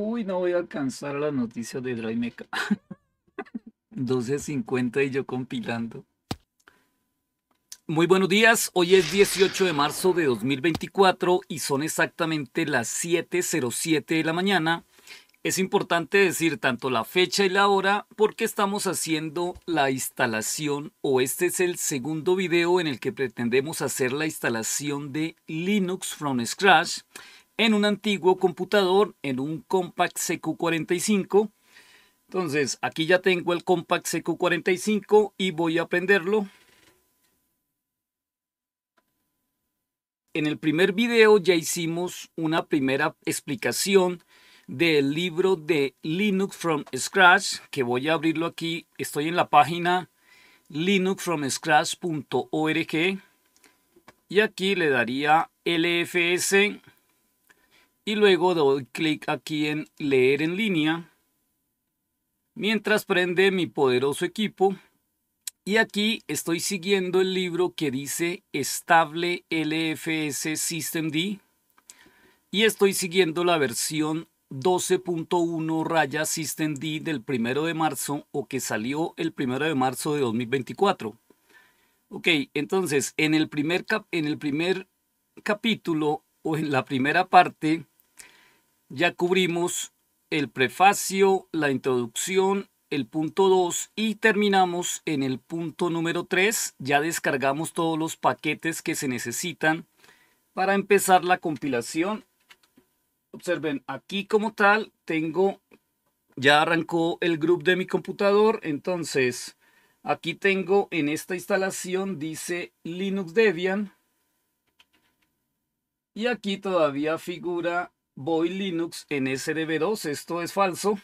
Uy, no voy a alcanzar a las noticias de drymeca 12.50 y yo compilando. Muy buenos días, hoy es 18 de marzo de 2024 y son exactamente las 7.07 de la mañana. Es importante decir tanto la fecha y la hora porque estamos haciendo la instalación o este es el segundo video en el que pretendemos hacer la instalación de Linux from Scratch en un antiguo computador, en un Compact CQ45. Entonces, aquí ya tengo el Compact CQ45 y voy a prenderlo. En el primer video ya hicimos una primera explicación del libro de Linux from Scratch, que voy a abrirlo aquí. Estoy en la página linuxfromscratch.org y aquí le daría LFS y luego doy clic aquí en leer en línea mientras prende mi poderoso equipo y aquí estoy siguiendo el libro que dice estable LFS System D y estoy siguiendo la versión 12.1 raya System D del primero de marzo o que salió el primero de marzo de 2024. Ok, entonces en el primer, en el primer capítulo o en la primera parte ya cubrimos el prefacio, la introducción, el punto 2 y terminamos en el punto número 3. Ya descargamos todos los paquetes que se necesitan para empezar la compilación. Observen, aquí como tal tengo, ya arrancó el grupo de mi computador, entonces aquí tengo en esta instalación dice Linux Debian y aquí todavía figura Boy Linux en SDB2, esto es falso.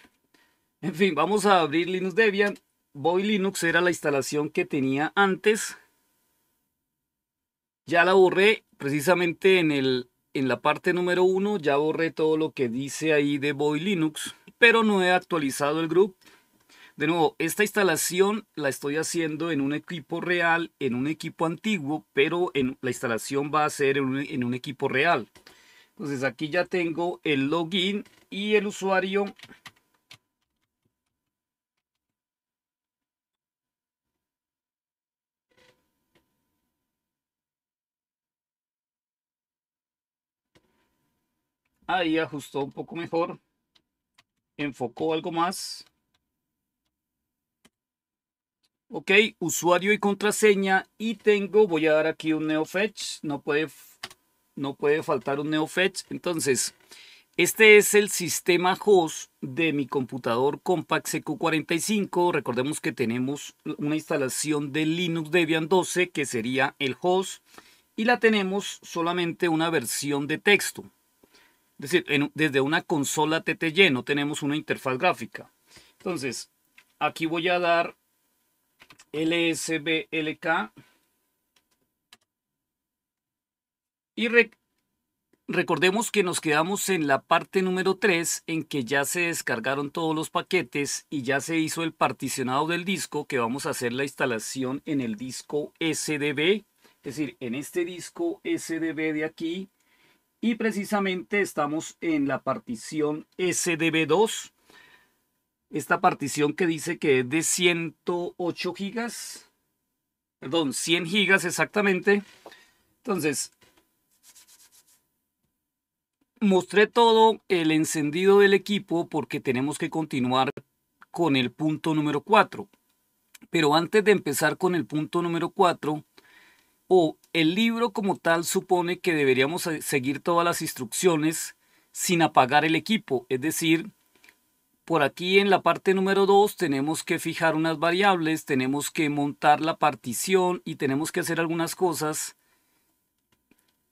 En fin, vamos a abrir Linux Debian. Voy Linux era la instalación que tenía antes. Ya la borré precisamente en, el, en la parte número 1, ya borré todo lo que dice ahí de Boy Linux, pero no he actualizado el group. De nuevo, esta instalación la estoy haciendo en un equipo real, en un equipo antiguo, pero en, la instalación va a ser en un equipo real. Entonces aquí ya tengo el login y el usuario. Ahí ajustó un poco mejor. Enfocó algo más. Ok, usuario y contraseña. Y tengo, voy a dar aquí un NeoFetch. No puede no puede faltar un NeoFetch. Entonces, este es el sistema host de mi computador Compact CQ45. Recordemos que tenemos una instalación de Linux Debian 12, que sería el host, y la tenemos solamente una versión de texto. Es decir, desde una consola TTY, no tenemos una interfaz gráfica. Entonces, aquí voy a dar lsblk Y recordemos que nos quedamos en la parte número 3, en que ya se descargaron todos los paquetes y ya se hizo el particionado del disco, que vamos a hacer la instalación en el disco SDB, es decir, en este disco SDB de aquí. Y precisamente estamos en la partición SDB2. Esta partición que dice que es de 108 gigas. Perdón, 100 gigas exactamente. Entonces, mostré todo el encendido del equipo porque tenemos que continuar con el punto número 4. Pero antes de empezar con el punto número 4, o el libro como tal supone que deberíamos seguir todas las instrucciones sin apagar el equipo. Es decir, por aquí en la parte número 2 tenemos que fijar unas variables, tenemos que montar la partición y tenemos que hacer algunas cosas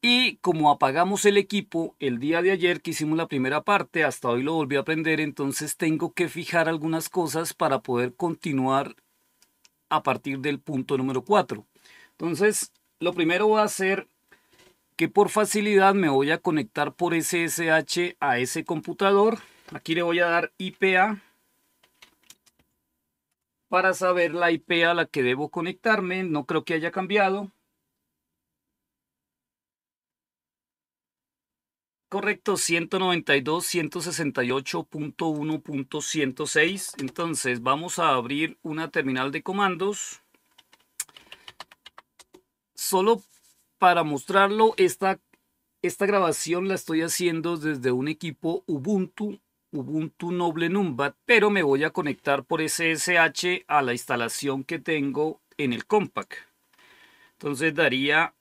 y como apagamos el equipo el día de ayer que hicimos la primera parte, hasta hoy lo volví a aprender, entonces tengo que fijar algunas cosas para poder continuar a partir del punto número 4. Entonces, lo primero va a ser que por facilidad me voy a conectar por SSH a ese computador. Aquí le voy a dar IPA para saber la IP a la que debo conectarme. No creo que haya cambiado. Correcto, 192.168.1.106. Entonces vamos a abrir una terminal de comandos. Solo para mostrarlo, esta, esta grabación la estoy haciendo desde un equipo Ubuntu, Ubuntu Noble Numbat, pero me voy a conectar por SSH a la instalación que tengo en el Compact. Entonces daría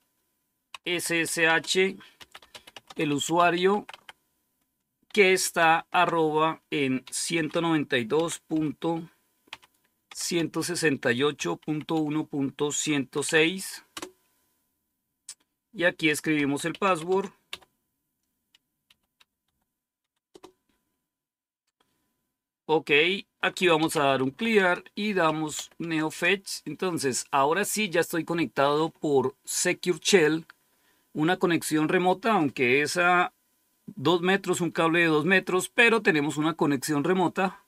SSH el usuario que está arroba en 192.168.1.106 y aquí escribimos el password ok aquí vamos a dar un clear y damos fetch entonces ahora sí ya estoy conectado por secure shell una conexión remota, aunque es a 2 metros, un cable de 2 metros, pero tenemos una conexión remota.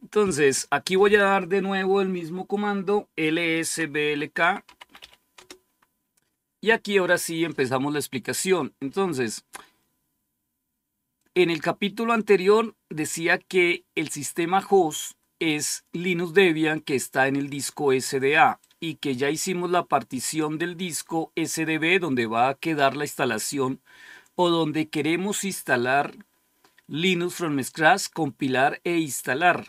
Entonces, aquí voy a dar de nuevo el mismo comando lsblk. Y aquí ahora sí empezamos la explicación. Entonces, en el capítulo anterior decía que el sistema host es Linux Debian que está en el disco SDA y que ya hicimos la partición del disco SDB donde va a quedar la instalación o donde queremos instalar Linux from scratch, compilar e instalar.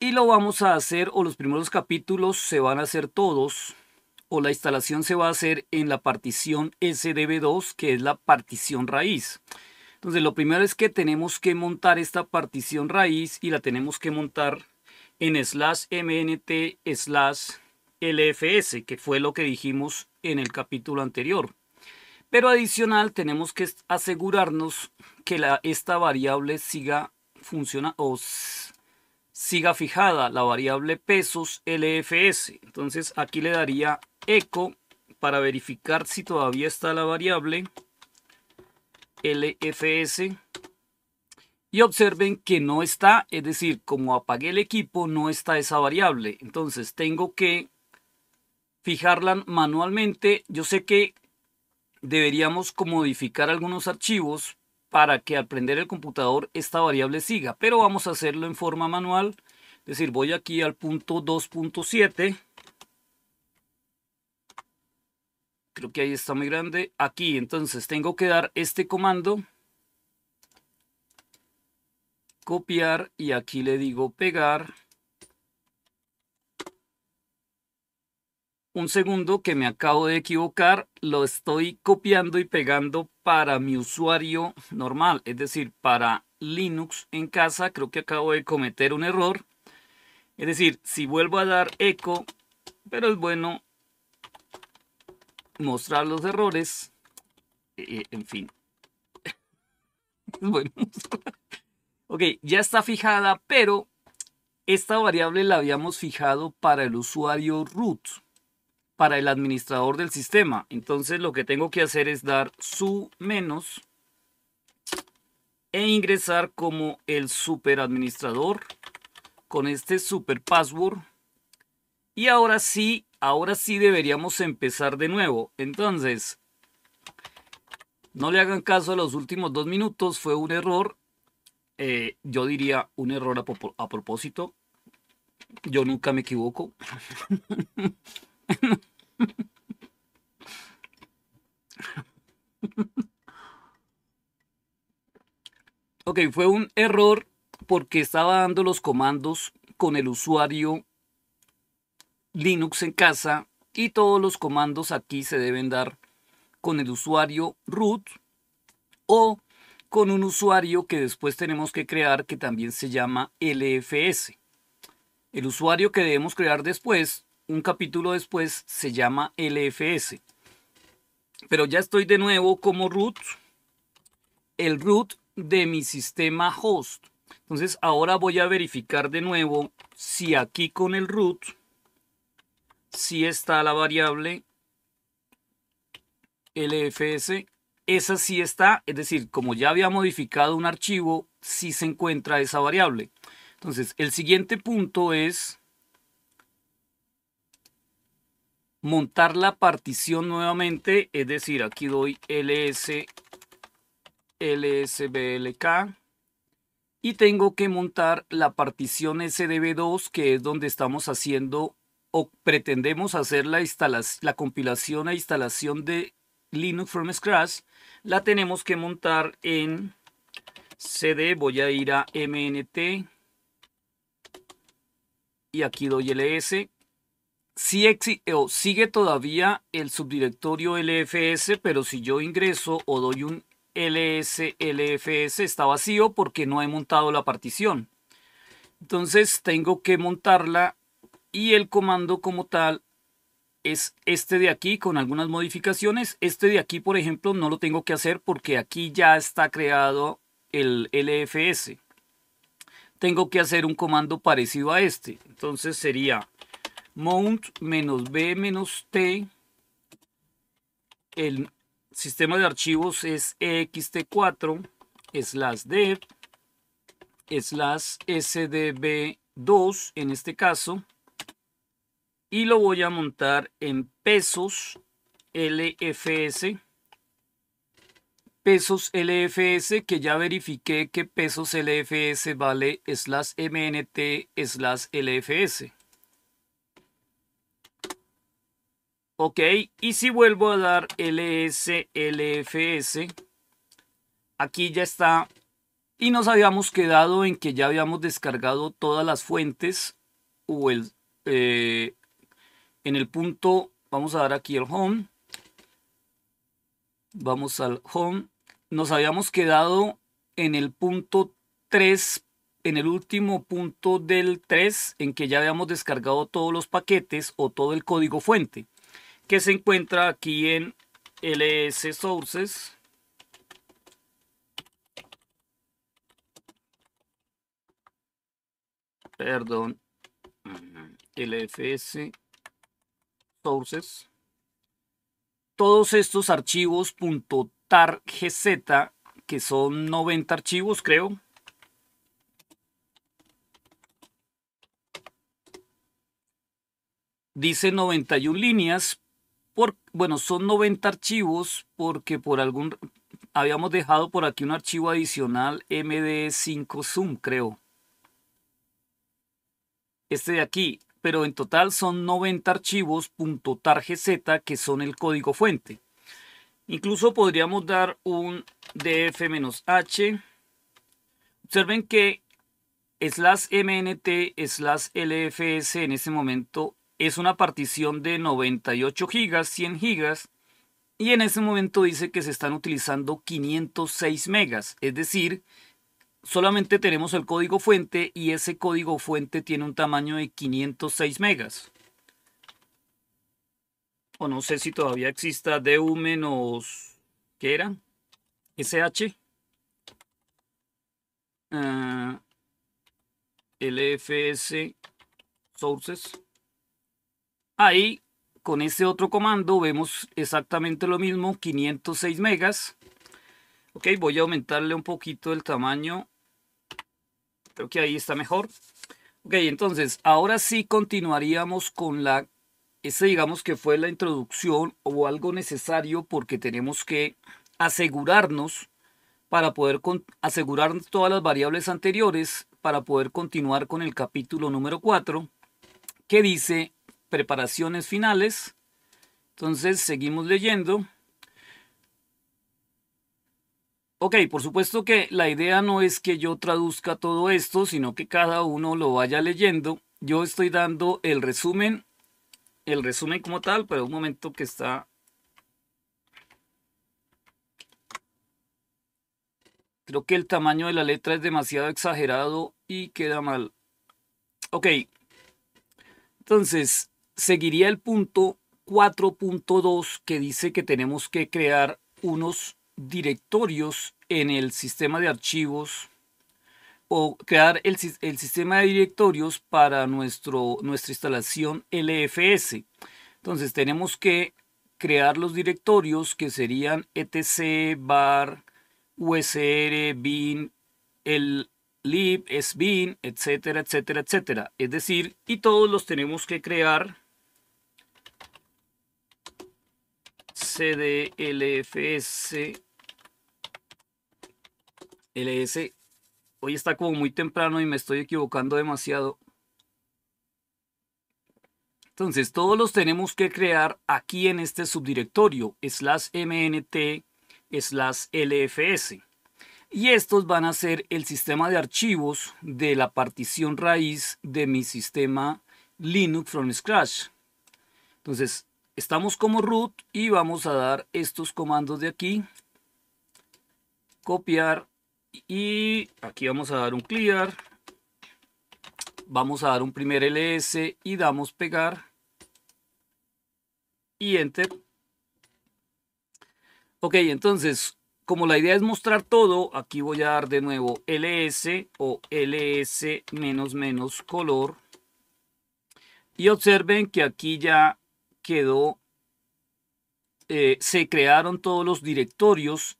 Y lo vamos a hacer o los primeros capítulos se van a hacer todos o la instalación se va a hacer en la partición SDB2 que es la partición raíz. Entonces lo primero es que tenemos que montar esta partición raíz y la tenemos que montar en slash mnt slash LFS, que fue lo que dijimos en el capítulo anterior. Pero adicional tenemos que asegurarnos que la, esta variable siga funciona o siga fijada la variable pesos LFS. Entonces aquí le daría eco para verificar si todavía está la variable LFS. Y observen que no está, es decir, como apagué el equipo, no está esa variable. Entonces tengo que fijarla manualmente. Yo sé que deberíamos modificar algunos archivos para que al prender el computador esta variable siga, pero vamos a hacerlo en forma manual. Es decir, voy aquí al punto 2.7. Creo que ahí está muy grande. Aquí, entonces, tengo que dar este comando. Copiar y aquí le digo pegar. un segundo que me acabo de equivocar, lo estoy copiando y pegando para mi usuario normal, es decir, para Linux en casa, creo que acabo de cometer un error. Es decir, si vuelvo a dar eco, pero es bueno mostrar los errores, eh, eh, en fin. bueno Ok, ya está fijada, pero esta variable la habíamos fijado para el usuario root para el administrador del sistema. Entonces lo que tengo que hacer es dar su menos e ingresar como el super administrador con este super password. Y ahora sí, ahora sí deberíamos empezar de nuevo. Entonces, no le hagan caso a los últimos dos minutos, fue un error. Eh, yo diría un error a, a propósito. Yo nunca me equivoco. ok, fue un error porque estaba dando los comandos con el usuario Linux en casa y todos los comandos aquí se deben dar con el usuario root o con un usuario que después tenemos que crear que también se llama LFS. El usuario que debemos crear después un capítulo después se llama LFS. Pero ya estoy de nuevo como root, el root de mi sistema host. Entonces ahora voy a verificar de nuevo si aquí con el root, si está la variable LFS. Esa sí está, es decir, como ya había modificado un archivo, sí se encuentra esa variable. Entonces, el siguiente punto es montar la partición nuevamente, es decir, aquí doy ls lsblk y tengo que montar la partición sdb2 que es donde estamos haciendo o pretendemos hacer la, la compilación e instalación de Linux from scratch, la tenemos que montar en cd, voy a ir a mnt y aquí doy ls sigue todavía el subdirectorio LFS, pero si yo ingreso o doy un LS-LFS, está vacío porque no he montado la partición. Entonces tengo que montarla y el comando como tal es este de aquí con algunas modificaciones. Este de aquí, por ejemplo, no lo tengo que hacer porque aquí ya está creado el LFS. Tengo que hacer un comando parecido a este. Entonces sería mount menos b menos t. El sistema de archivos es ext4 slash dev slash sdb2 en este caso. Y lo voy a montar en pesos LFS. Pesos LFS que ya verifiqué que pesos LFS vale slash mnt slash LFS. Ok, y si vuelvo a dar ls, lfs, aquí ya está. Y nos habíamos quedado en que ya habíamos descargado todas las fuentes o el, eh, en el punto, vamos a dar aquí el home. Vamos al home. Nos habíamos quedado en el punto 3, en el último punto del 3, en que ya habíamos descargado todos los paquetes o todo el código fuente que se encuentra aquí en ls sources perdón mm, lfs sources todos estos archivos .targz que son 90 archivos creo dice 91 líneas bueno, son 90 archivos porque por algún, habíamos dejado por aquí un archivo adicional MD5 Zoom, creo. Este de aquí, pero en total son 90 archivos .targz que son el código fuente. Incluso podríamos dar un df-h. Observen que slash mnt slash lfs en este momento es una partición de 98 gigas, 100 gigas, y en ese momento dice que se están utilizando 506 megas, es decir, solamente tenemos el código fuente y ese código fuente tiene un tamaño de 506 megas. O no sé si todavía exista DU menos... ¿Qué era? SH. Ah, LFS Sources. Ahí, con ese otro comando, vemos exactamente lo mismo, 506 megas. Ok, voy a aumentarle un poquito el tamaño. Creo que ahí está mejor. Ok, entonces, ahora sí continuaríamos con la... Ese digamos que fue la introducción o algo necesario porque tenemos que asegurarnos para poder asegurar todas las variables anteriores para poder continuar con el capítulo número 4 que dice preparaciones finales. Entonces seguimos leyendo. Ok, por supuesto que la idea no es que yo traduzca todo esto, sino que cada uno lo vaya leyendo. Yo estoy dando el resumen, el resumen como tal, pero un momento que está... Creo que el tamaño de la letra es demasiado exagerado y queda mal. Ok. Entonces, seguiría el punto 4.2 que dice que tenemos que crear unos directorios en el sistema de archivos o crear el, sistema de directorios para nuestro, nuestra instalación LFS. Entonces tenemos que crear los directorios que serían etc, bar, usr, bin, el lib, sbin, etcétera, etcétera, etcétera. Es decir, y todos los tenemos que crear CDLFS LS. Hoy está como muy temprano y me estoy equivocando demasiado. Entonces, todos los tenemos que crear aquí en este subdirectorio, slash mnt, slash lfs. Y estos van a ser el sistema de archivos de la partición raíz de mi sistema Linux from scratch. Entonces, Estamos como root y vamos a dar estos comandos de aquí. Copiar y aquí vamos a dar un clear. Vamos a dar un primer ls y damos pegar. Y enter. Ok, entonces, como la idea es mostrar todo, aquí voy a dar de nuevo ls o ls menos menos color. Y observen que aquí ya quedó, eh, se crearon todos los directorios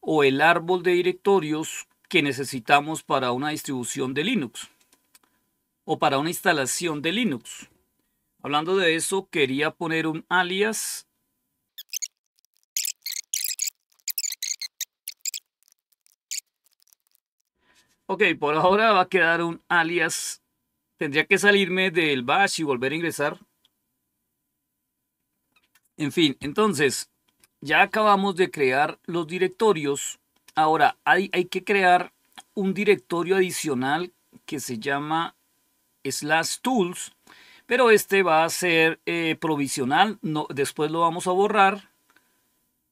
o el árbol de directorios que necesitamos para una distribución de Linux o para una instalación de Linux. Hablando de eso, quería poner un alias. Ok, por ahora va a quedar un alias. Tendría que salirme del bash y volver a ingresar en fin, entonces, ya acabamos de crear los directorios. Ahora, hay, que crear un directorio adicional que se llama slash tools, pero este va a ser eh, provisional, no, después lo vamos a borrar,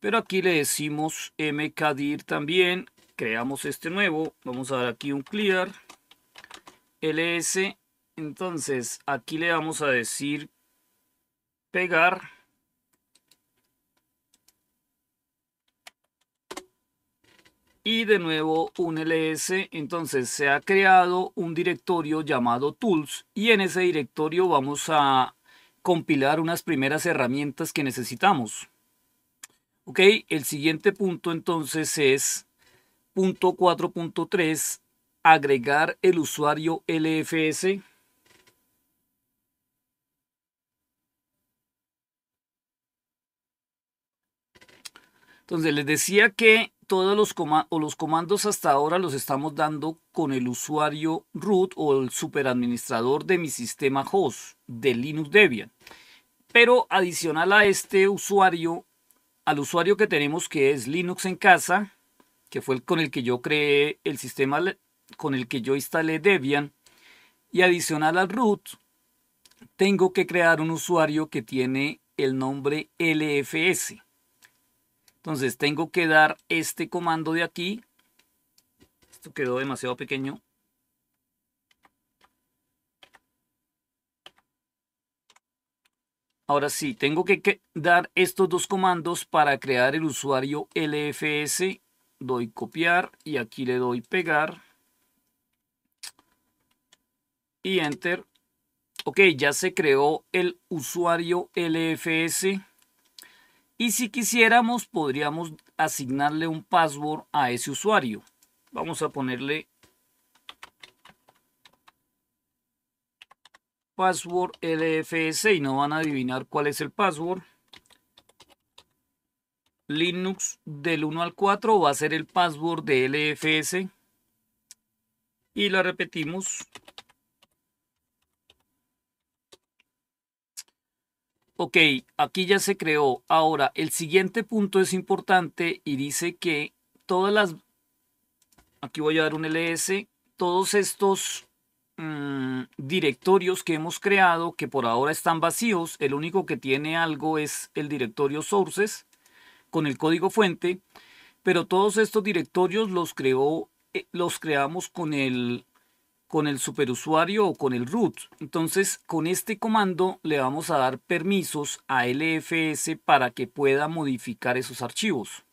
pero aquí le decimos mkdir también, creamos este nuevo, vamos a dar aquí un clear, ls, entonces aquí le vamos a decir pegar, y de nuevo un ls. Entonces se ha creado un directorio llamado tools y en ese directorio vamos a compilar unas primeras herramientas que necesitamos. Ok, el siguiente punto entonces es punto 4.3 agregar el usuario LFS. Entonces les decía que todos los, comandos, o los comandos hasta ahora los estamos dando con el usuario root o el superadministrador de mi sistema host de Linux Debian. Pero adicional a este usuario, al usuario que tenemos que es Linux en casa, que fue el con el que yo creé el sistema, con el que yo instalé Debian, y adicional al root, tengo que crear un usuario que tiene el nombre LFS. Entonces tengo que dar este comando de aquí. Esto quedó demasiado pequeño. Ahora sí, tengo que dar estos dos comandos para crear el usuario LFS. Doy copiar y aquí le doy pegar. Y enter. Ok, ya se creó el usuario LFS. Y si quisiéramos, podríamos asignarle un password a ese usuario. Vamos a ponerle password LFS y no van a adivinar cuál es el password. Linux del 1 al 4 va a ser el password de LFS y la repetimos Ok, aquí ya se creó. Ahora, el siguiente punto es importante y dice que todas las... Aquí voy a dar un ls. Todos estos mm, directorios que hemos creado, que por ahora están vacíos, el único que tiene algo es el directorio sources con el código fuente, pero todos estos directorios los, creó, eh, los creamos con el con el superusuario o con el root. Entonces, con este comando le vamos a dar permisos a LFS para que pueda modificar esos archivos.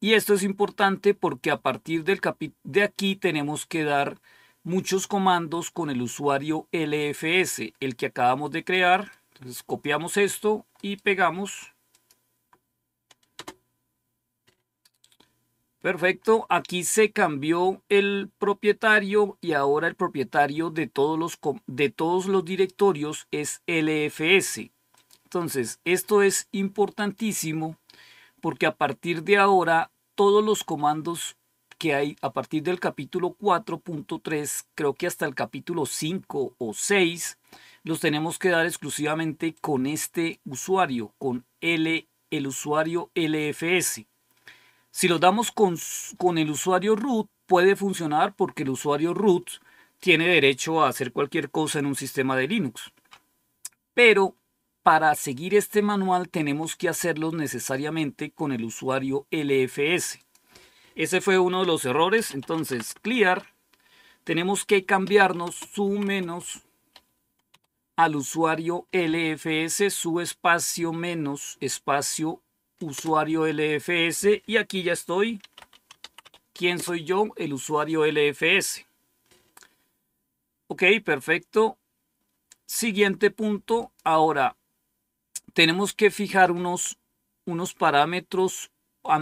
Y esto es importante porque a partir del de aquí tenemos que dar muchos comandos con el usuario LFS, el que acabamos de crear. Entonces copiamos esto y pegamos. Perfecto, aquí se cambió el propietario y ahora el propietario de todos los, de todos los directorios es LFS. Entonces, esto es importantísimo porque a partir de ahora todos los comandos que hay a partir del capítulo 4.3, creo que hasta el capítulo 5 o 6, los tenemos que dar exclusivamente con este usuario, con el usuario LFS. Si lo damos con, el usuario root, puede funcionar porque el usuario root tiene derecho a hacer cualquier cosa en un sistema de Linux. Pero para seguir este manual tenemos que hacerlo necesariamente con el usuario LFS. Ese fue uno de los errores, entonces clear, tenemos que cambiarnos su menos al usuario LFS, su espacio menos espacio usuario LFS y aquí ya estoy. ¿Quién soy yo? El usuario LFS. Ok, perfecto. Siguiente punto. Ahora, tenemos que fijar unos, unos parámetros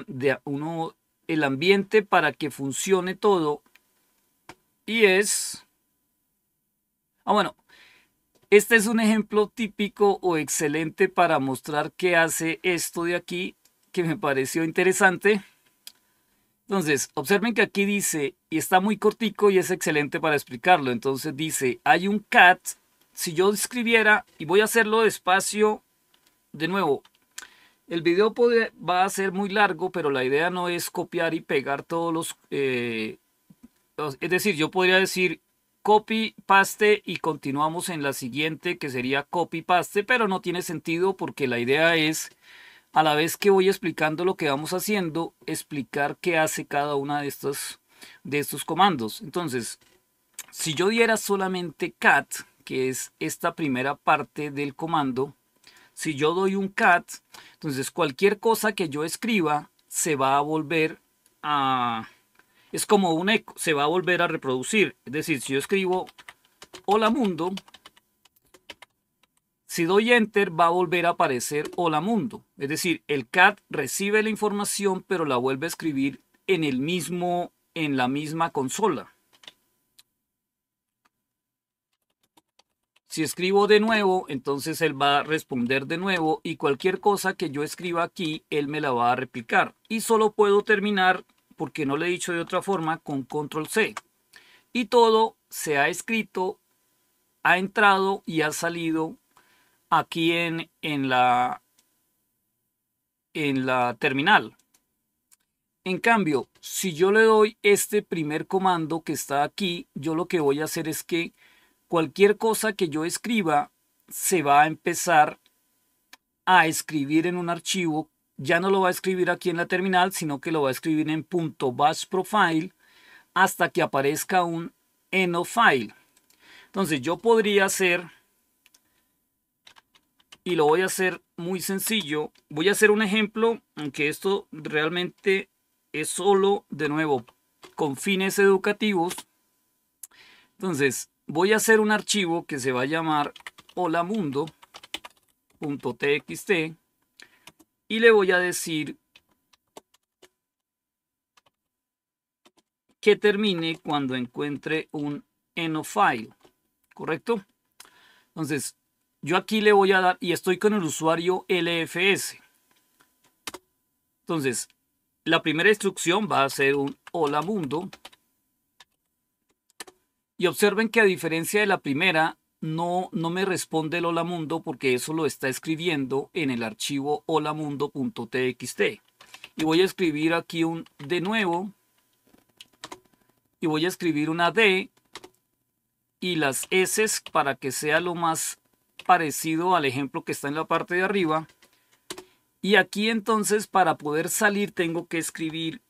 de uno, el ambiente para que funcione todo. Y es... Ah, bueno, este es un ejemplo típico o excelente para mostrar qué hace esto de aquí, que me pareció interesante. Entonces, observen que aquí dice, y está muy cortico y es excelente para explicarlo. Entonces dice, hay un cat. Si yo escribiera, y voy a hacerlo despacio de nuevo, el video va a ser muy largo, pero la idea no es copiar y pegar todos los... Eh, es decir, yo podría decir, copy, paste y continuamos en la siguiente que sería copy, paste, pero no tiene sentido porque la idea es, a la vez que voy explicando lo que vamos haciendo, explicar qué hace cada uno de estos de estos comandos. Entonces, si yo diera solamente cat, que es esta primera parte del comando, si yo doy un cat, entonces cualquier cosa que yo escriba se va a volver a, es como un eco, se va a volver a reproducir. Es decir, si yo escribo hola mundo, si doy enter va a volver a aparecer hola mundo. Es decir, el cat recibe la información pero la vuelve a escribir en el mismo en la misma consola. Si escribo de nuevo, entonces él va a responder de nuevo y cualquier cosa que yo escriba aquí, él me la va a replicar. Y solo puedo terminar porque no le he dicho de otra forma, con control C. Y todo se ha escrito, ha entrado y ha salido aquí en, en, la, en la terminal. En cambio, si yo le doy este primer comando que está aquí, yo lo que voy a hacer es que cualquier cosa que yo escriba se va a empezar a escribir en un archivo ya no lo va a escribir aquí en la terminal, sino que lo va a escribir en .bash profile hasta que aparezca un eno file. Entonces yo podría hacer, y lo voy a hacer muy sencillo, voy a hacer un ejemplo, aunque esto realmente es solo, de nuevo, con fines educativos. Entonces voy a hacer un archivo que se va a llamar hola mundo.txt y le voy a decir que termine cuando encuentre un eno-file. ¿correcto? Entonces, yo aquí le voy a dar, y estoy con el usuario LFS. Entonces, la primera instrucción va a ser un hola mundo. Y observen que a diferencia de la primera, no, no me responde el Hola Mundo porque eso lo está escribiendo en el archivo holamundo.txt. Y voy a escribir aquí un de nuevo y voy a escribir una D y las S para que sea lo más parecido al ejemplo que está en la parte de arriba. Y aquí entonces para poder salir tengo que escribir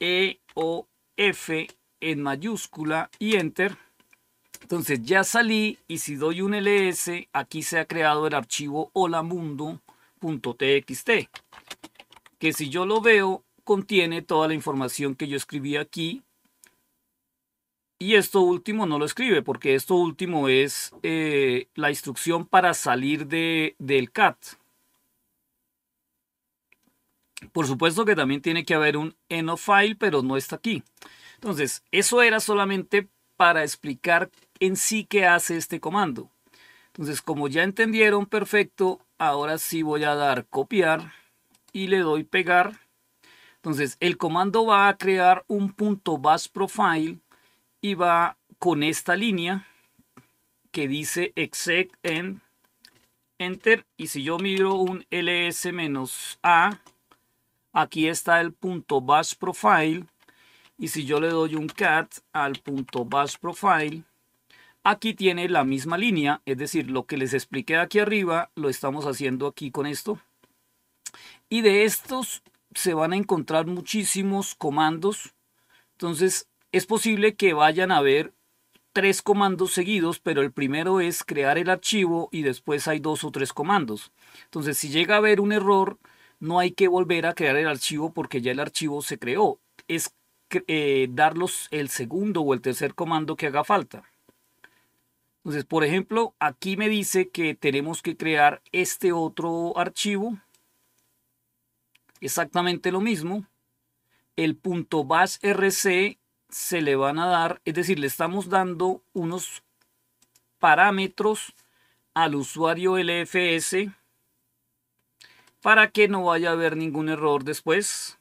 E o F en mayúscula y enter. Entonces ya salí y si doy un ls, aquí se ha creado el archivo hola mundo.txt que si yo lo veo, contiene toda la información que yo escribí aquí. Y esto último no lo escribe, porque esto último es eh, la instrucción para salir de, del cat. Por supuesto que también tiene que haber un enofile, pero no está aquí. Entonces, eso era solamente para explicar en sí que hace este comando. Entonces, como ya entendieron, perfecto, ahora sí voy a dar copiar y le doy pegar. Entonces, el comando va a crear un punto bus profile y va con esta línea que dice exec en enter. Y si yo miro un ls-a, aquí está el punto bus profile. Y si yo le doy un cat al punto bus profile, Aquí tiene la misma línea, es decir, lo que les expliqué aquí arriba lo estamos haciendo aquí con esto. Y de estos se van a encontrar muchísimos comandos. Entonces, es posible que vayan a ver tres comandos seguidos, pero el primero es crear el archivo y después hay dos o tres comandos. Entonces, si llega a haber un error, no hay que volver a crear el archivo porque ya el archivo se creó. Es eh, darlos el segundo o el tercer comando que haga falta. Entonces, por ejemplo, aquí me dice que tenemos que crear este otro archivo. Exactamente lo mismo. El punto se le van a dar, es decir, le estamos dando unos parámetros al usuario LFS para que no vaya a haber ningún error después.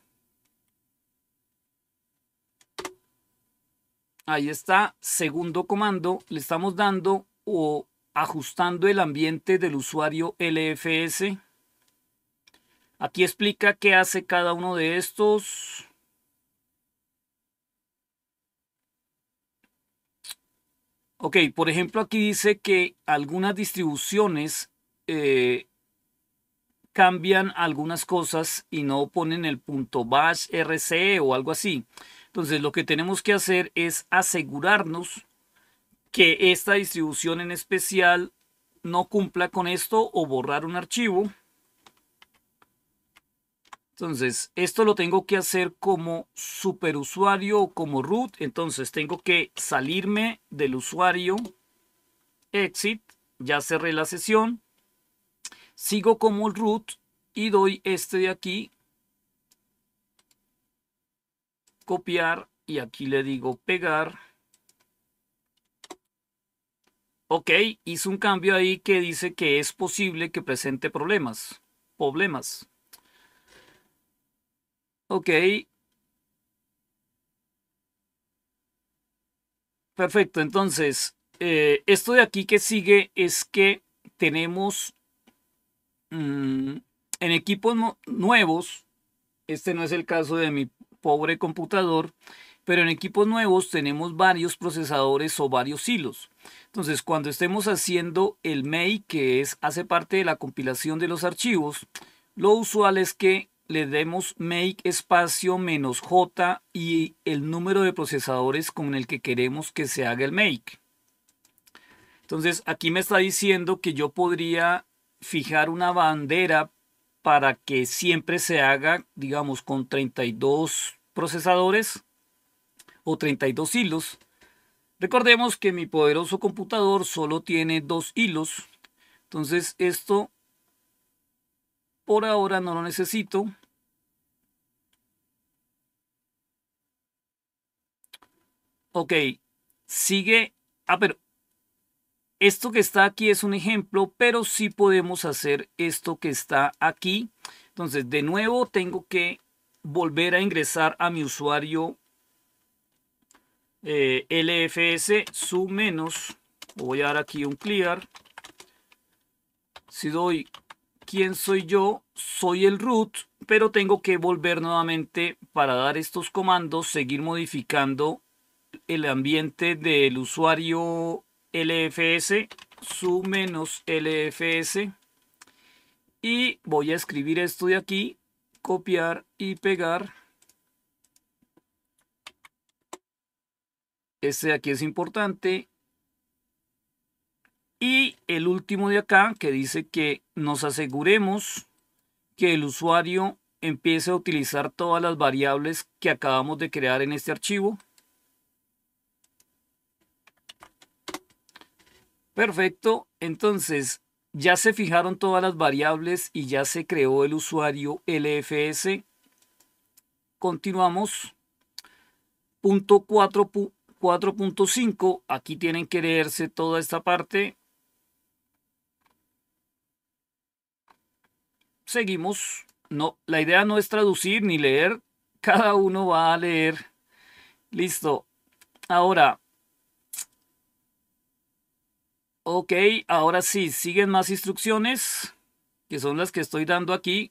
Ahí está, segundo comando, le estamos dando o ajustando el ambiente del usuario LFS. Aquí explica qué hace cada uno de estos. Ok, por ejemplo, aquí dice que algunas distribuciones eh, cambian algunas cosas y no ponen el punto bash rc e o algo así. Entonces lo que tenemos que hacer es asegurarnos que esta distribución en especial no cumpla con esto o borrar un archivo. Entonces, esto lo tengo que hacer como superusuario o como root. Entonces, tengo que salirme del usuario exit. Ya cerré la sesión. Sigo como root y doy este de aquí copiar y aquí le digo pegar. Ok, hizo un cambio ahí que dice que es posible que presente problemas. Problemas. Ok. Perfecto, entonces, eh, esto de aquí que sigue es que tenemos mm, en equipos nuevos, este no es el caso de mi pobre computador, pero en equipos nuevos tenemos varios procesadores o varios hilos. Entonces, cuando estemos haciendo el make, que es, hace parte de la compilación de los archivos, lo usual es que le demos make espacio menos j y el número de procesadores con el que queremos que se haga el make. Entonces aquí me está diciendo que yo podría fijar una bandera para que siempre se haga, digamos, con 32 procesadores o 32 hilos. Recordemos que mi poderoso computador solo tiene dos hilos, entonces esto por ahora no lo necesito. Ok, sigue. Ah, pero esto que está aquí es un ejemplo, pero sí podemos hacer esto que está aquí. Entonces, de nuevo, tengo que volver a ingresar a mi usuario eh, LFS su menos. Voy a dar aquí un clear. Si doy quién soy yo, soy el root, pero tengo que volver nuevamente para dar estos comandos, seguir modificando el ambiente del usuario LFS, su menos LFS. Y voy a escribir esto de aquí, copiar y pegar. Este de aquí es importante. Y el último de acá que dice que nos aseguremos que el usuario empiece a utilizar todas las variables que acabamos de crear en este archivo. Perfecto, entonces ya se fijaron todas las variables y ya se creó el usuario LFS. Continuamos. Punto 4.5, aquí tienen que leerse toda esta parte. Seguimos. No, la idea no es traducir ni leer, cada uno va a leer. Listo. Ahora, Ok, ahora sí, siguen más instrucciones, que son las que estoy dando aquí.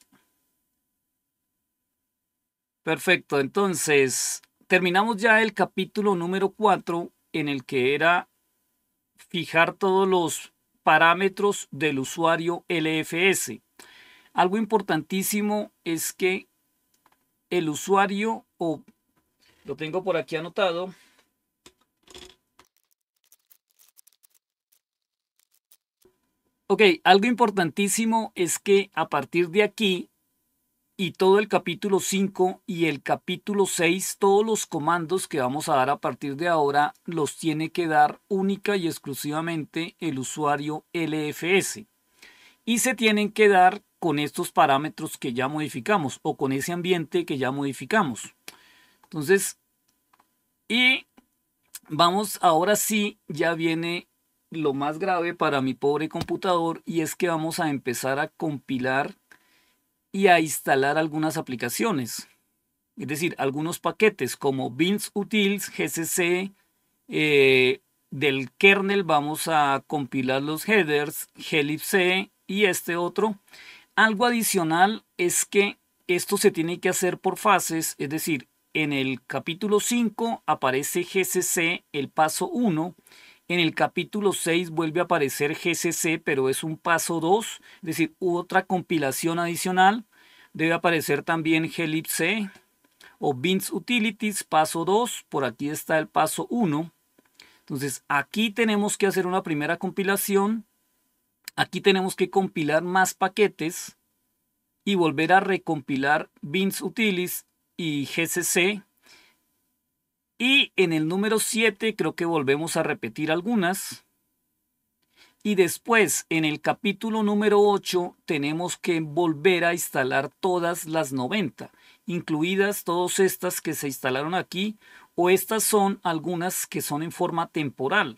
Perfecto, entonces terminamos ya el capítulo número 4 en el que era fijar todos los parámetros del usuario LFS. Algo importantísimo es que el usuario, o lo tengo por aquí anotado, Ok, algo importantísimo es que a partir de aquí y todo el capítulo 5 y el capítulo 6, todos los comandos que vamos a dar a partir de ahora los tiene que dar única y exclusivamente el usuario LFS. Y se tienen que dar con estos parámetros que ya modificamos o con ese ambiente que ya modificamos. Entonces, y vamos ahora sí, ya viene lo más grave para mi pobre computador y es que vamos a empezar a compilar y a instalar algunas aplicaciones. Es decir, algunos paquetes como bins utils, GCC, eh, del kernel vamos a compilar los headers, glibc y este otro. Algo adicional es que esto se tiene que hacer por fases, es decir, en el capítulo 5 aparece GCC el paso 1 en el capítulo 6 vuelve a aparecer GCC, pero es un paso 2, es decir, otra compilación adicional. Debe aparecer también glibc o bins utilities, paso 2. Por aquí está el paso 1. Entonces, aquí tenemos que hacer una primera compilación. Aquí tenemos que compilar más paquetes y volver a recompilar bins utilities y GCC y en el número 7 creo que volvemos a repetir algunas. Y después, en el capítulo número 8, tenemos que volver a instalar todas las 90, incluidas todas estas que se instalaron aquí, o estas son algunas que son en forma temporal.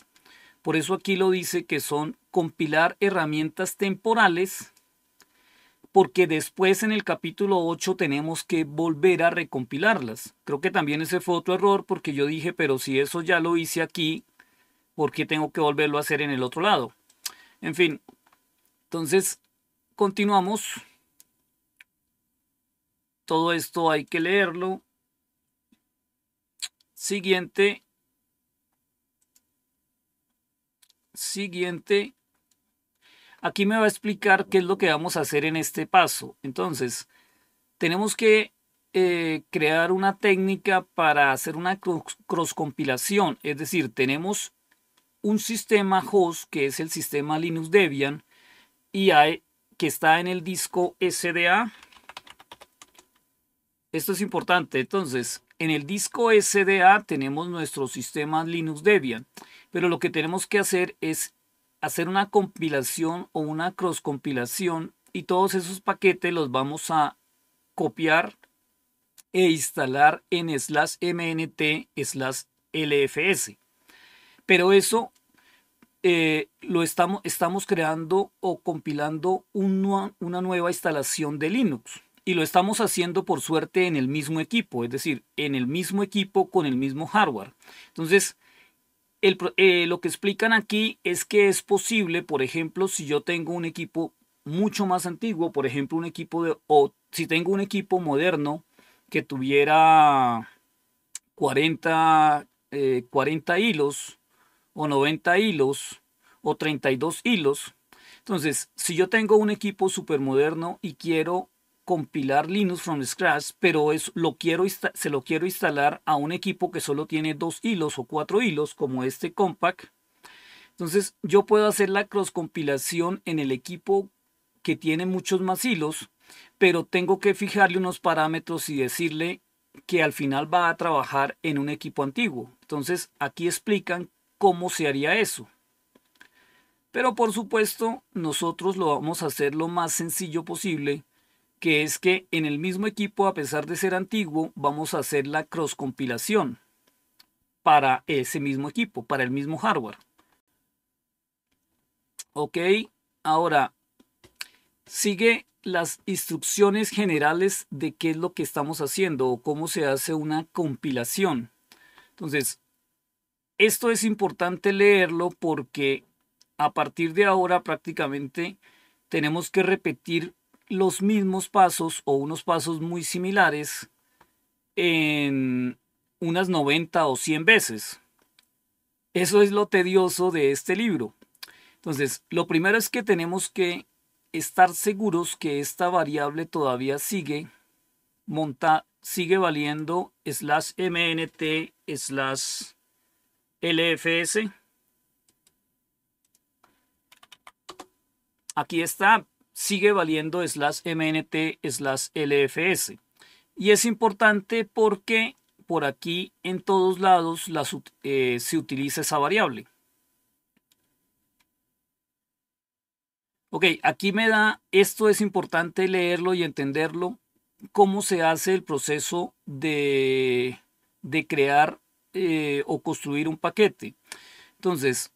Por eso aquí lo dice que son compilar herramientas temporales porque después en el capítulo 8 tenemos que volver a recompilarlas. Creo que también ese fue otro error porque yo dije, pero si eso ya lo hice aquí, ¿por qué tengo que volverlo a hacer en el otro lado? En fin, entonces continuamos. Todo esto hay que leerlo. Siguiente. Siguiente. Aquí me va a explicar qué es lo que vamos a hacer en este paso. Entonces, tenemos que eh, crear una técnica para hacer una cross compilación. Es decir, tenemos un sistema host que es el sistema Linux Debian y hay, que está en el disco SDA. Esto es importante. Entonces, en el disco SDA tenemos nuestro sistema Linux Debian, pero lo que tenemos que hacer es hacer una compilación o una cross compilación y todos esos paquetes los vamos a copiar e instalar en slash mnt slash lfs. Pero eso eh, lo estamos, estamos creando o compilando una nueva instalación de Linux. Y lo estamos haciendo por suerte en el mismo equipo, es decir, en el mismo equipo con el mismo hardware. Entonces, eh, lo que explican aquí es que es posible, por ejemplo, si yo tengo un equipo mucho más antiguo, por ejemplo, un equipo de, o si tengo un equipo moderno que tuviera 40, 40 eh, hilos o 90 hilos o 32 hilos, entonces, si yo tengo un equipo moderno y quiero compilar Linux from scratch, pero es, lo quiero se lo quiero instalar a un equipo que solo tiene dos hilos o cuatro hilos, como este Compact. Entonces yo puedo hacer la cross compilación en el equipo que tiene muchos más hilos, pero tengo que fijarle unos parámetros y decirle que al final va a trabajar en un equipo antiguo. Entonces aquí explican cómo se haría eso. Pero por supuesto, nosotros lo vamos a hacer lo más sencillo posible que es que en el mismo equipo, a pesar de ser antiguo, vamos a hacer la cross compilación para ese mismo equipo, para el mismo hardware. Ok, ahora sigue las instrucciones generales de qué es lo que estamos haciendo o cómo se hace una compilación. Entonces, esto es importante leerlo porque a partir de ahora prácticamente tenemos que repetir los mismos pasos o unos pasos muy similares en unas 90 o 100 veces. Eso es lo tedioso de este libro. Entonces, lo primero es que tenemos que estar seguros que esta variable todavía sigue monta, sigue valiendo slash mnt slash lfs. Aquí está, sigue valiendo slash mnt slash lfs. Y es importante porque por aquí en todos lados eh, se utiliza esa variable. Ok, aquí me da, esto es importante leerlo y entenderlo, cómo se hace el proceso de, crear eh, o construir un paquete. Entonces,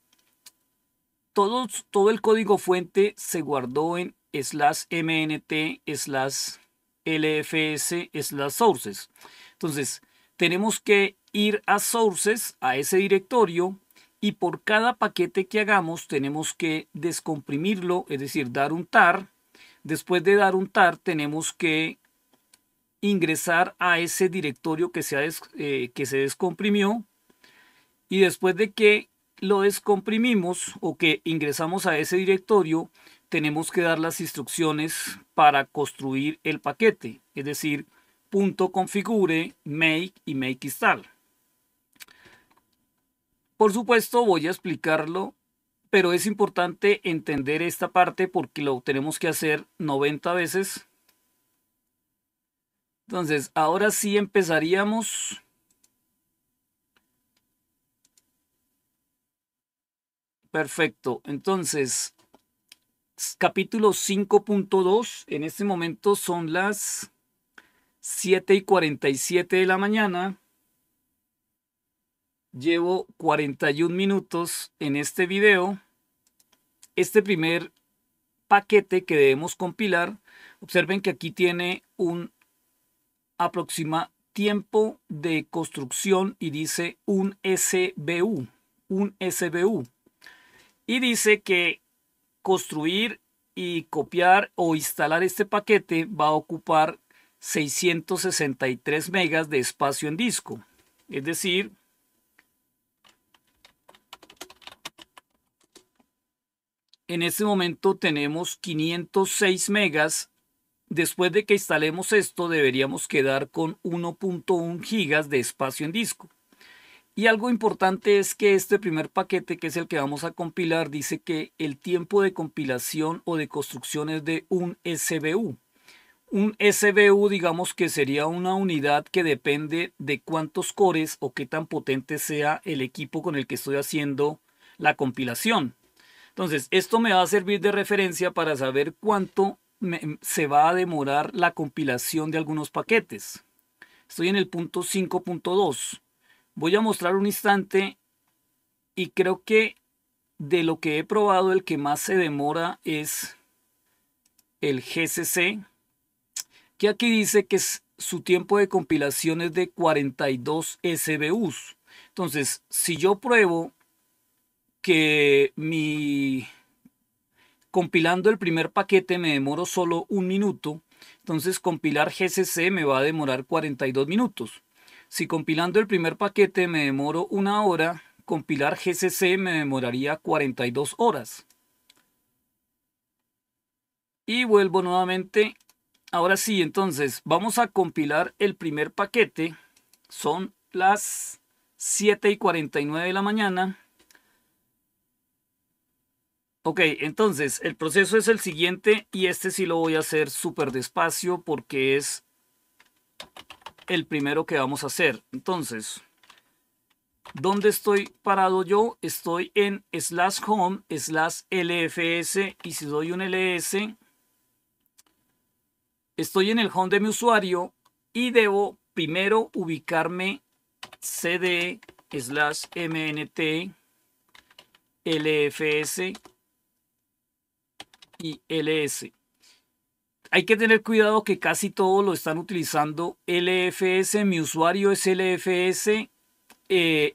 todo el código fuente se guardó en slash mnt slash lfs slash sources. Entonces, tenemos que ir a sources, a ese directorio, y por cada paquete que hagamos tenemos que descomprimirlo, es decir, dar un tar. Después de dar un tar tenemos que ingresar a ese directorio que se, eh, que se descomprimió y después de que lo descomprimimos o que ingresamos a ese directorio tenemos que dar las instrucciones para construir el paquete, es decir, punto configure, make y make install. Por supuesto voy a explicarlo, pero es importante entender esta parte porque lo tenemos que hacer 90 veces. Entonces, ahora sí empezaríamos. Perfecto. Entonces, capítulo 5.2. En este momento son las 7 y 47 de la mañana. Llevo 41 minutos en este video. Este primer paquete que debemos compilar, observen que aquí tiene un aproxima tiempo de construcción y dice un SBU, un SBU. Y dice que construir y copiar o instalar este paquete va a ocupar 663 megas de espacio en disco. Es decir, en este momento tenemos 506 megas. Después de que instalemos esto, deberíamos quedar con 1.1 gigas de espacio en disco. Y algo importante es que este primer paquete, que es el que vamos a compilar, dice que el tiempo de compilación o de construcción es de un SBU. Un SBU, digamos que sería una unidad que depende de cuántos cores o qué tan potente sea el equipo con el que estoy haciendo la compilación. Entonces, esto me va a servir de referencia para saber cuánto se va a demorar la compilación de algunos paquetes. Estoy en el punto 5.2 voy a mostrar un instante y creo que de lo que he probado el que más se demora es el GCC que aquí dice que es, su tiempo de compilación es de 42 SBUs entonces si yo pruebo que mi compilando el primer paquete me demoro solo un minuto entonces compilar GCC me va a demorar 42 minutos si compilando el primer paquete me demoro una hora, compilar GCC me demoraría 42 horas. Y vuelvo nuevamente. Ahora sí, entonces vamos a compilar el primer paquete. Son las 7 y 49 de la mañana. Ok, entonces el proceso es el siguiente y este sí lo voy a hacer súper despacio porque es el primero que vamos a hacer. Entonces, ¿dónde estoy parado yo? Estoy en slash home, slash lfs, y si doy un ls, estoy en el home de mi usuario y debo primero ubicarme cd e slash mnt lfs y ls hay que tener cuidado que casi todos lo están utilizando LFS. Mi usuario es LFS. Eh,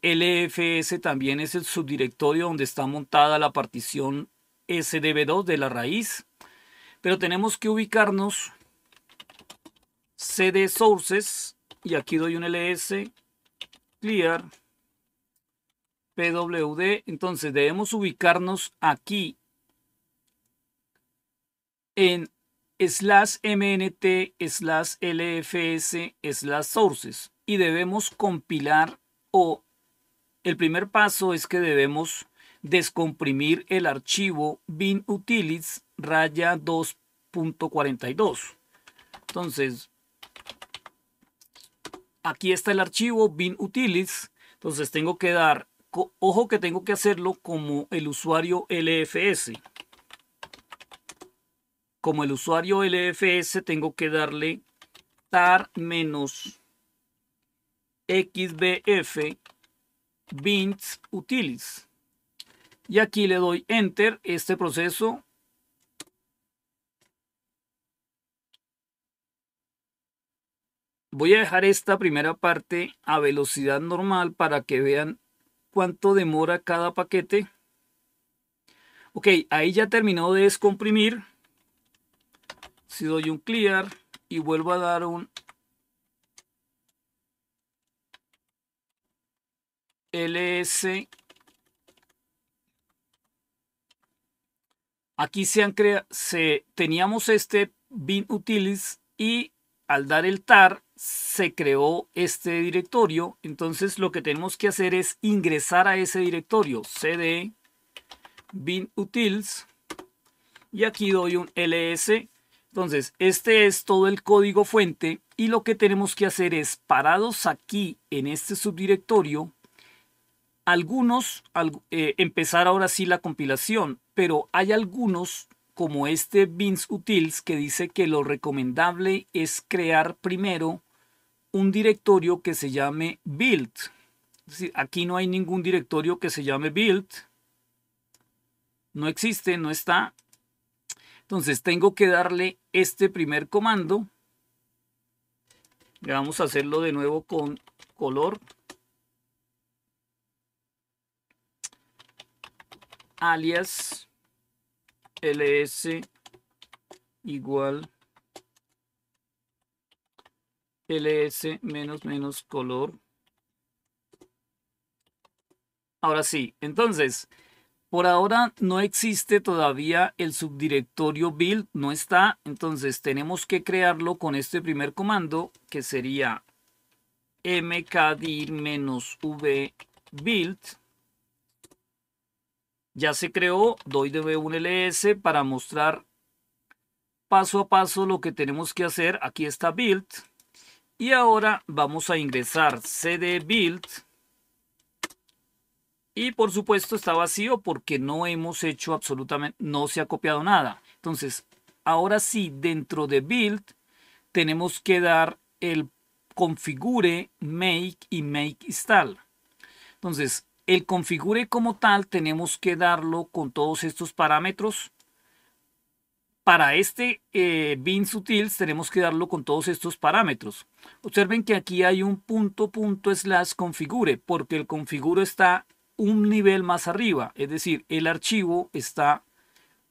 LFS también es el subdirectorio donde está montada la partición SDB2 de la raíz. Pero tenemos que ubicarnos CD sources y aquí doy un ls clear pwd. Entonces debemos ubicarnos aquí en slash mnt slash lfs slash sources y debemos compilar o el primer paso es que debemos descomprimir el archivo bin raya 2.42 entonces aquí está el archivo bin entonces tengo que dar ojo que tengo que hacerlo como el usuario lfs como el usuario LFS, tengo que darle tar menos xbf bins utilis. Y aquí le doy enter. Este proceso voy a dejar esta primera parte a velocidad normal para que vean cuánto demora cada paquete. Ok, ahí ya terminó de descomprimir si doy un clear y vuelvo a dar un ls aquí se han se teníamos este bin y al dar el tar se creó este directorio entonces lo que tenemos que hacer es ingresar a ese directorio cd bin utils y aquí doy un ls entonces, este es todo el código fuente y lo que tenemos que hacer es, parados aquí en este subdirectorio, algunos, eh, empezar ahora sí la compilación, pero hay algunos como este bins utils que dice que lo recomendable es crear primero un directorio que se llame build. Es aquí no hay ningún directorio que se llame build. No existe, no está. Entonces tengo que darle este primer comando. Vamos a hacerlo de nuevo con color. Alias ls igual ls menos menos color. Ahora sí, entonces por ahora no existe todavía el subdirectorio build, no está, entonces tenemos que crearlo con este primer comando que sería mkdir-v build. Ya se creó, doy db un ls para mostrar paso a paso lo que tenemos que hacer. Aquí está build. Y ahora vamos a ingresar cd build y por supuesto está vacío porque no hemos hecho absolutamente, no se ha copiado nada. Entonces, ahora sí, dentro de build tenemos que dar el configure, make y make install. Entonces, el configure como tal tenemos que darlo con todos estos parámetros. Para este eh, bin sutils tenemos que darlo con todos estos parámetros. Observen que aquí hay un punto punto slash configure porque el configure está un nivel más arriba. Es decir, el archivo está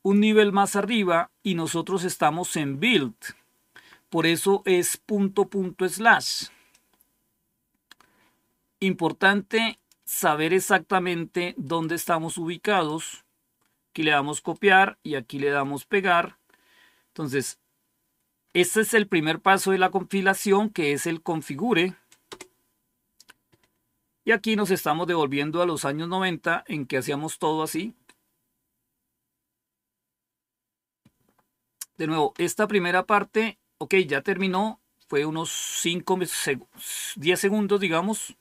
un nivel más arriba y nosotros estamos en build. Por eso es punto punto slash. Importante saber exactamente dónde estamos ubicados. Aquí le damos copiar y aquí le damos pegar. Entonces, este es el primer paso de la compilación que es el configure. Y aquí nos estamos devolviendo a los años 90 en que hacíamos todo así. De nuevo, esta primera parte, ok, ya terminó. Fue unos 5, 10 segundos, digamos.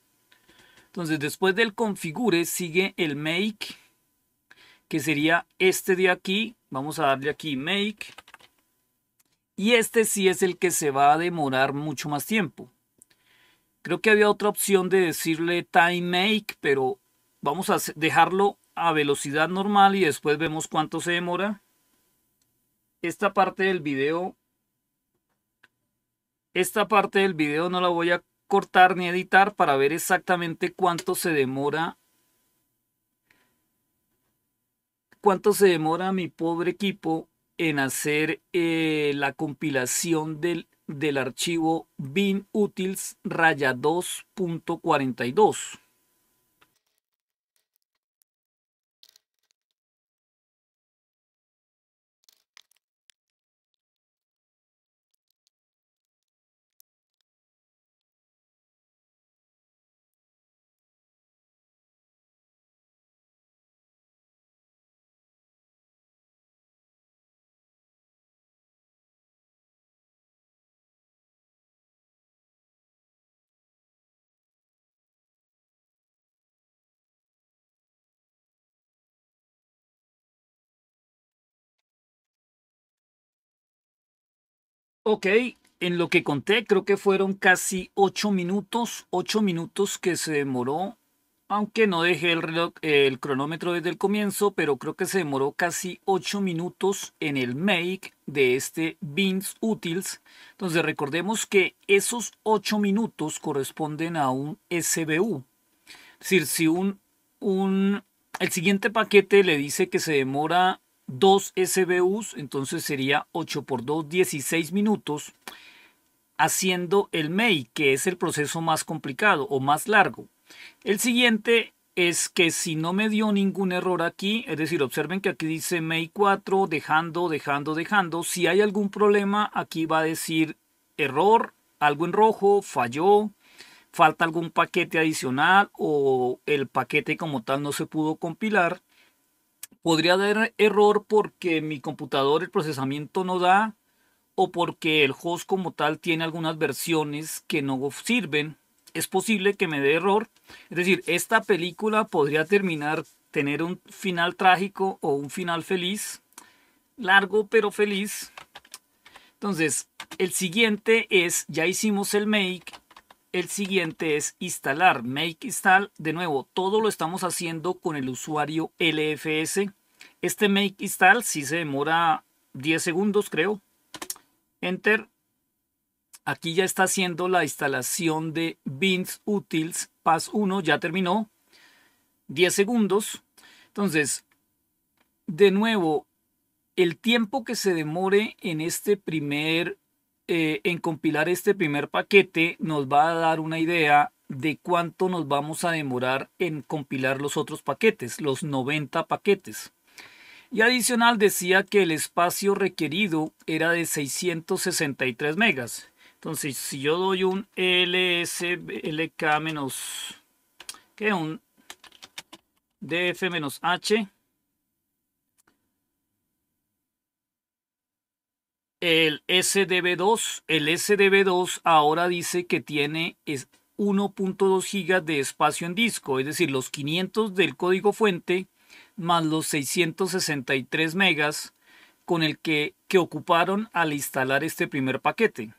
Entonces, después del configure sigue el make, que sería este de aquí. Vamos a darle aquí make. Y este sí es el que se va a demorar mucho más tiempo. Creo que había otra opción de decirle time make, pero vamos a dejarlo a velocidad normal y después vemos cuánto se demora. Esta parte del video, esta parte del video no la voy a cortar ni editar para ver exactamente cuánto se demora. Cuánto se demora mi pobre equipo en hacer eh, la compilación del del archivo binutils raya 2.42 Ok, en lo que conté, creo que fueron casi 8 minutos, 8 minutos que se demoró, aunque no dejé el, cronómetro desde el comienzo, pero creo que se demoró casi 8 minutos en el make de este Beans Utils. Entonces recordemos que esos 8 minutos corresponden a un SBU. Es decir, si un, un, el siguiente paquete le dice que se demora 2 SBUs, entonces sería 8 por 2, 16 minutos, haciendo el MEI, que es el proceso más complicado o más largo. El siguiente es que si no me dio ningún error aquí, es decir, observen que aquí dice MEI 4, dejando, dejando, dejando. Si hay algún problema, aquí va a decir error, algo en rojo, falló, falta algún paquete adicional o el paquete como tal no se pudo compilar podría dar error porque mi computador el procesamiento no da o porque el host como tal tiene algunas versiones que no sirven. Es posible que me dé error. Es decir, esta película podría terminar, tener un final trágico o un final feliz. Largo pero feliz. Entonces, el siguiente es, ya hicimos el make, el siguiente es instalar Make Install. De nuevo, todo lo estamos haciendo con el usuario LFS. Este Make Install si sí se demora 10 segundos, creo. Enter. Aquí ya está haciendo la instalación de bins utils pass 1. Ya terminó. 10 segundos. Entonces, de nuevo, el tiempo que se demore en este primer eh, en compilar este primer paquete nos va a dar una idea de cuánto nos vamos a demorar en compilar los otros paquetes, los 90 paquetes. Y adicional decía que el espacio requerido era de 663 megas. Entonces, si yo doy un lslk menos que un df menos h el SDB2. El SDB2 ahora dice que tiene 1.2 gigas de espacio en disco, es decir, los 500 del código fuente más los 663 megas con el que, que ocuparon al instalar este primer paquete.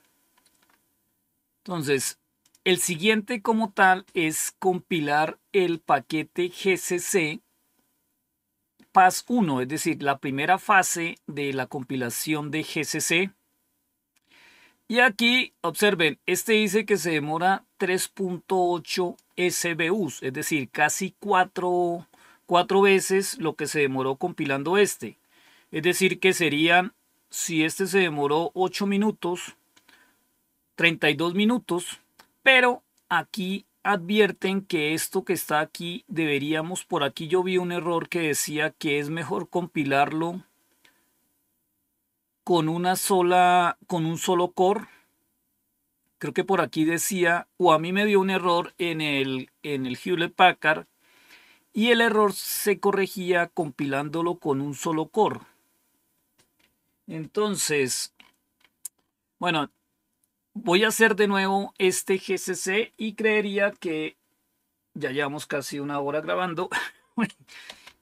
Entonces, el siguiente como tal es compilar el paquete GCC PAS 1, es decir, la primera fase de la compilación de GCC. Y aquí, observen, este dice que se demora 3.8 SBUs, es decir, casi 4, 4 veces lo que se demoró compilando este. Es decir, que serían, si este se demoró 8 minutos, 32 minutos, pero aquí advierten que esto que está aquí deberíamos, por aquí yo vi un error que decía que es mejor compilarlo con una sola, con un solo core. Creo que por aquí decía, o a mí me dio un error en el, en el Hewlett Packard y el error se corregía compilándolo con un solo core. Entonces, bueno, Voy a hacer de nuevo este GCC y creería que ya llevamos casi una hora grabando.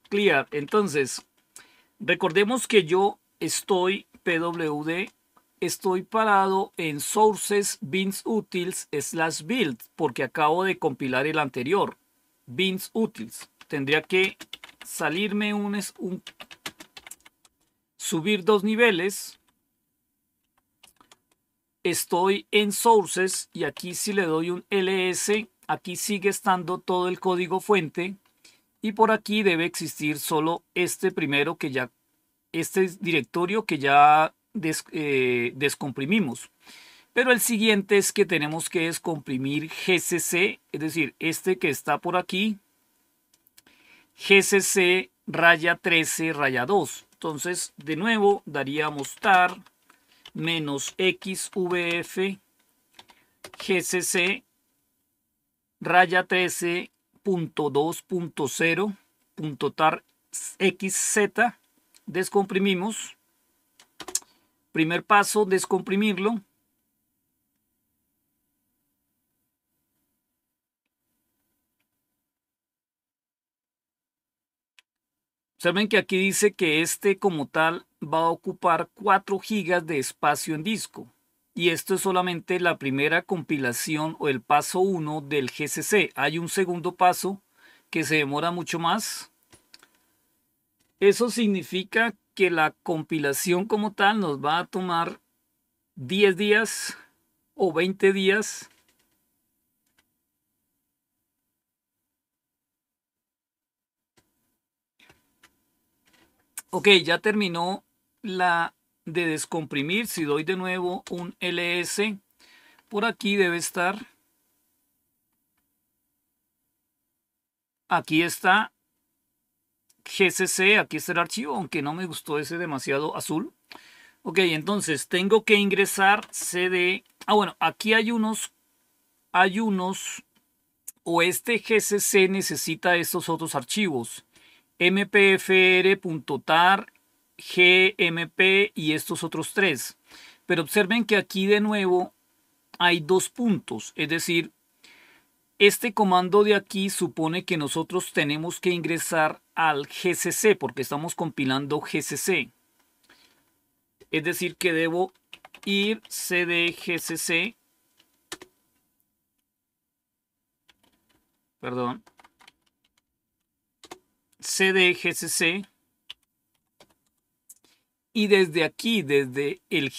Clear. Entonces, recordemos que yo estoy PWD, estoy parado en sources bins utils slash build porque acabo de compilar el anterior, bins utils. Tendría que salirme un subir dos niveles estoy en sources y aquí si le doy un ls, aquí sigue estando todo el código fuente y por aquí debe existir solo este primero que ya, este directorio que ya eh, descomprimimos. Pero el siguiente es que tenemos que descomprimir gcc, es decir, este que está por aquí, gcc raya 13 raya 2. Entonces, de nuevo, daríamos tar menos XVF GCC raya 13.2.0.tar XZ. Descomprimimos. Primer paso, descomprimirlo. Observen que aquí dice que este como tal va a ocupar 4 GB de espacio en disco. Y esto es solamente la primera compilación o el paso 1 del GCC. Hay un segundo paso que se demora mucho más. Eso significa que la compilación como tal nos va a tomar 10 días o 20 días Ok, ya terminó la de descomprimir. Si doy de nuevo un ls, por aquí debe estar. Aquí está gcc, aquí está el archivo, aunque no me gustó ese demasiado azul. Ok, entonces tengo que ingresar cd. Ah, bueno, aquí hay unos, hay unos, o este gcc necesita estos otros archivos mpfr.tar, gmp y estos otros tres. Pero observen que aquí de nuevo hay dos puntos, es decir, este comando de aquí supone que nosotros tenemos que ingresar al GCC porque estamos compilando GCC. Es decir, que debo ir cd GCC. Perdón. CDGCC y desde aquí, desde el,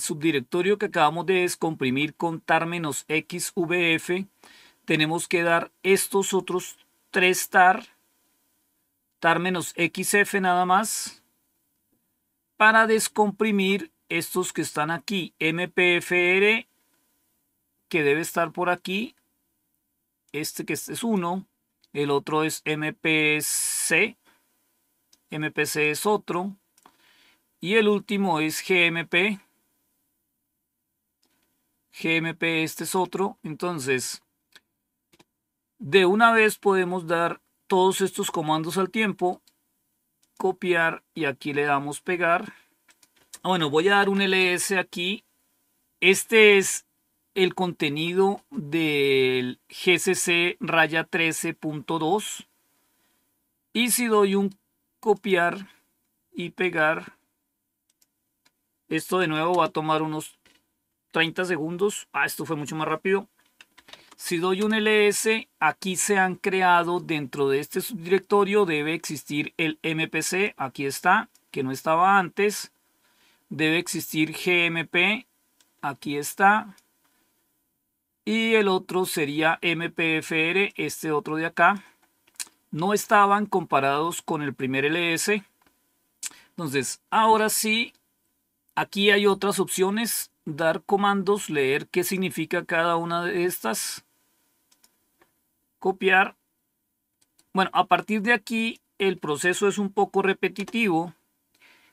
subdirectorio que acabamos de descomprimir contar-xvf, tenemos que dar estos otros tres tar, tar-xf nada más, para descomprimir estos que están aquí, mpfr, que debe estar por aquí, este que es uno el otro es MPC, MPC es otro, y el último es GMP, GMP este es otro, entonces de una vez podemos dar todos estos comandos al tiempo, copiar y aquí le damos pegar. Ah, bueno, voy a dar un ls aquí. Este es el contenido del GCC raya 13.2 y si doy un copiar y pegar, esto de nuevo va a tomar unos 30 segundos. Ah, esto fue mucho más rápido. Si doy un ls, aquí se han creado dentro de este subdirectorio, debe existir el mpc, aquí está, que no estaba antes. Debe existir gmp, aquí está y el otro sería MPFR, este otro de acá. No estaban comparados con el primer LS. Entonces, ahora sí, aquí hay otras opciones. Dar comandos, leer qué significa cada una de estas. Copiar. Bueno, a partir de aquí el proceso es un poco repetitivo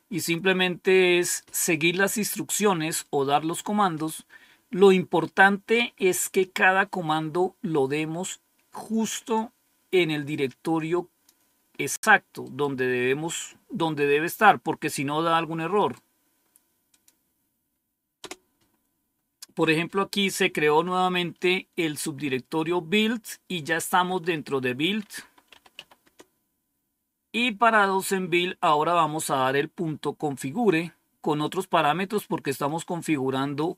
y simplemente es seguir las instrucciones o dar los comandos lo importante es que cada comando lo demos justo en el directorio exacto donde debemos donde debe estar porque si no da algún error por ejemplo aquí se creó nuevamente el subdirectorio build y ya estamos dentro de build y parados en build ahora vamos a dar el punto configure con otros parámetros porque estamos configurando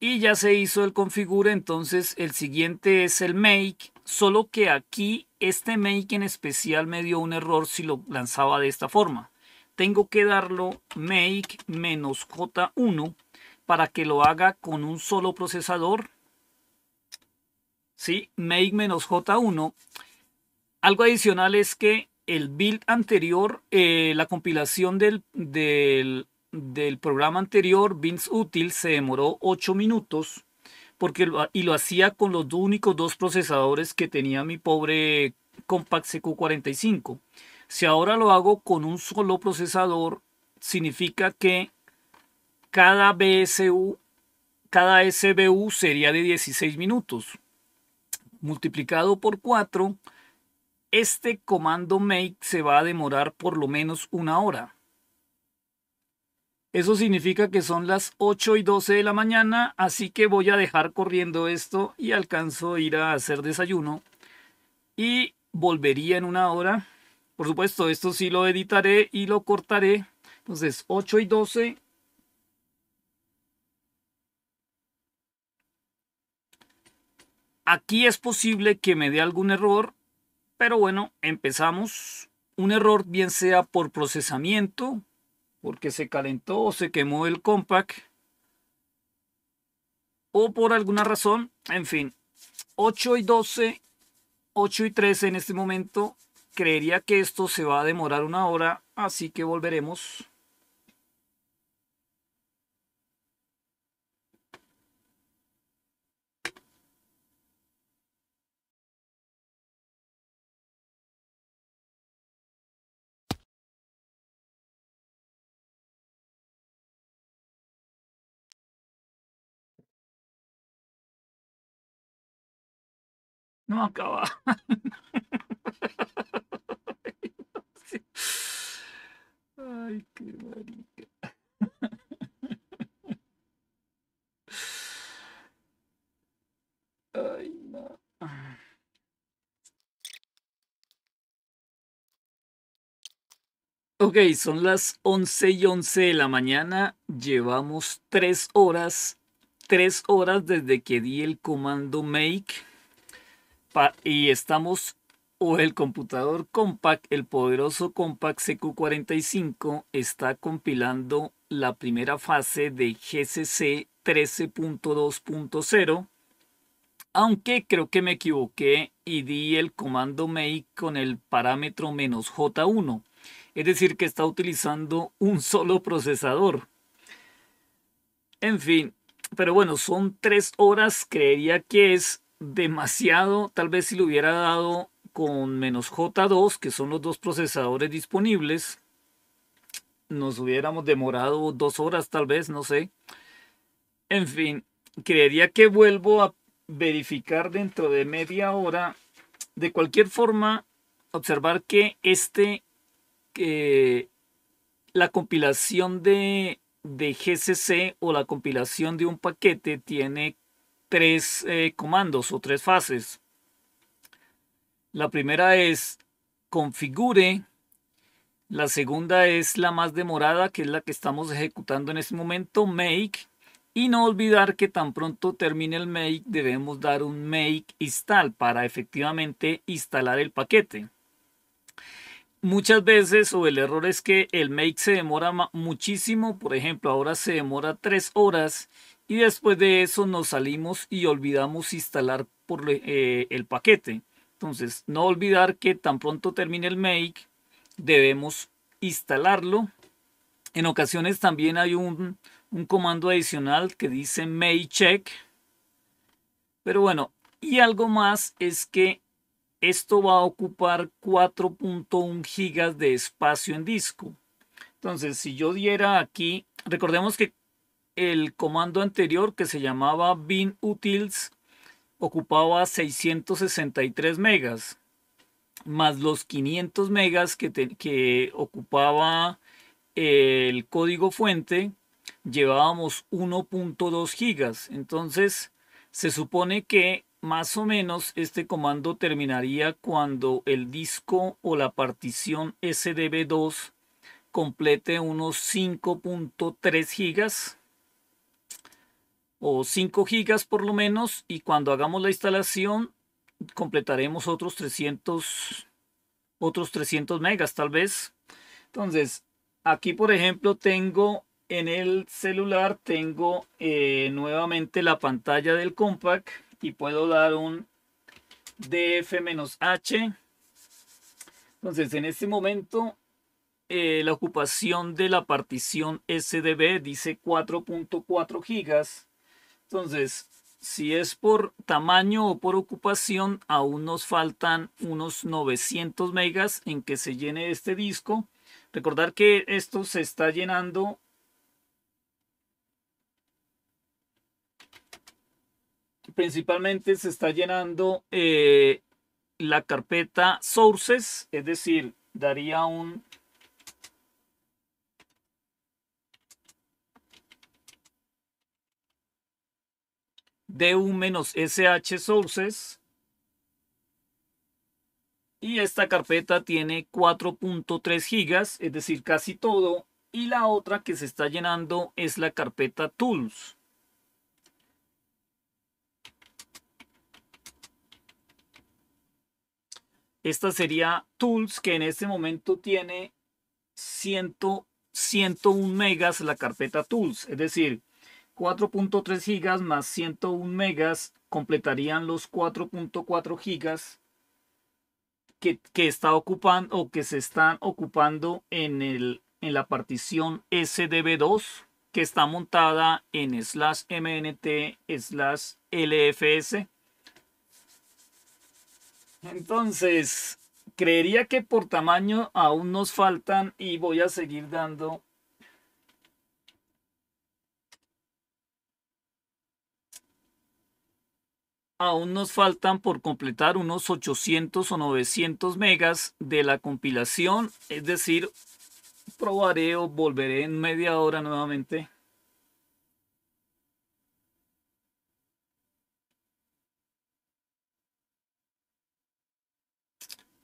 Y ya se hizo el configure, entonces el siguiente es el make, solo que aquí este make en especial me dio un error si lo lanzaba de esta forma. Tengo que darlo make menos J1 para que lo haga con un solo procesador. ¿Sí? Make menos J1. Algo adicional es que el build anterior, eh, la compilación del, del del programa anterior, bins Útil se demoró 8 minutos porque y lo hacía con los únicos dos procesadores que tenía mi pobre Compact CQ45. Si ahora lo hago con un solo procesador, significa que cada BSU, cada SBU sería de 16 minutos. Multiplicado por 4, este comando make se va a demorar por lo menos una hora. Eso significa que son las 8 y 12 de la mañana, así que voy a dejar corriendo esto y alcanzo a ir a hacer desayuno. Y volvería en una hora. Por supuesto, esto sí lo editaré y lo cortaré. Entonces, 8 y 12. Aquí es posible que me dé algún error, pero bueno, empezamos. Un error bien sea por procesamiento, porque se calentó o se quemó el compact o por alguna razón, en fin, 8 y 12, 8 y 13 en este momento, creería que esto se va a demorar una hora, así que volveremos. No acaba. Ay, qué marica. Ay, no. Ok, son las 11 y 11 de la mañana. Llevamos 3 horas, 3 horas desde que di el comando make y estamos o el computador Compact, el poderoso Compaq CQ45 está compilando la primera fase de GCC 13.2.0, aunque creo que me equivoqué y di el comando make con el parámetro menos J1, es decir que está utilizando un solo procesador. En fin, pero bueno, son tres horas, creería que es demasiado, tal vez si lo hubiera dado con menos J2, que son los dos procesadores disponibles, nos hubiéramos demorado dos horas tal vez, no sé. En fin, creería que vuelvo a verificar dentro de media hora. De cualquier forma, observar que este, que eh, la compilación de, de GCC o la compilación de un paquete tiene tres eh, comandos o tres fases. La primera es configure. La segunda es la más demorada, que es la que estamos ejecutando en este momento, make. Y no olvidar que tan pronto termine el make, debemos dar un make install para efectivamente instalar el paquete. Muchas veces o el error es que el make se demora muchísimo, por ejemplo ahora se demora tres horas y después de eso nos salimos y olvidamos instalar por, eh, el paquete. Entonces, no olvidar que tan pronto termine el make, debemos instalarlo. En ocasiones también hay un, un comando adicional que dice make check. Pero bueno, y algo más es que esto va a ocupar 4.1 gigas de espacio en disco. Entonces, si yo diera aquí, recordemos que el comando anterior que se llamaba bin ocupaba 663 megas más los 500 megas que, que ocupaba el código fuente llevábamos 1.2 gigas entonces se supone que más o menos este comando terminaría cuando el disco o la partición SDB2 complete unos 5.3 gigas o 5 gigas por lo menos y cuando hagamos la instalación completaremos otros 300 otros 300 megas tal vez entonces aquí por ejemplo tengo en el celular tengo eh, nuevamente la pantalla del compact y puedo dar un df-h entonces en este momento eh, la ocupación de la partición SDB dice 4.4 gigas entonces, si es por tamaño o por ocupación, aún nos faltan unos 900 megas en que se llene este disco. Recordar que esto se está llenando principalmente se está llenando eh, la carpeta sources, es decir, daría un du-sh sources y esta carpeta tiene 4.3 gigas, es decir, casi todo. Y la otra que se está llenando es la carpeta tools. Esta sería tools que en este momento tiene 101 megas la carpeta tools. Es decir, 4.3 gigas más 101 megas completarían los 4.4 gigas que, está ocupando o que se están ocupando en, el, en la partición SDB2 que está montada en slash mnt slash lfs. Entonces, creería que por tamaño aún nos faltan y voy a seguir dando aún nos faltan por completar unos 800 o 900 megas de la compilación, es decir, probaré o volveré en media hora nuevamente.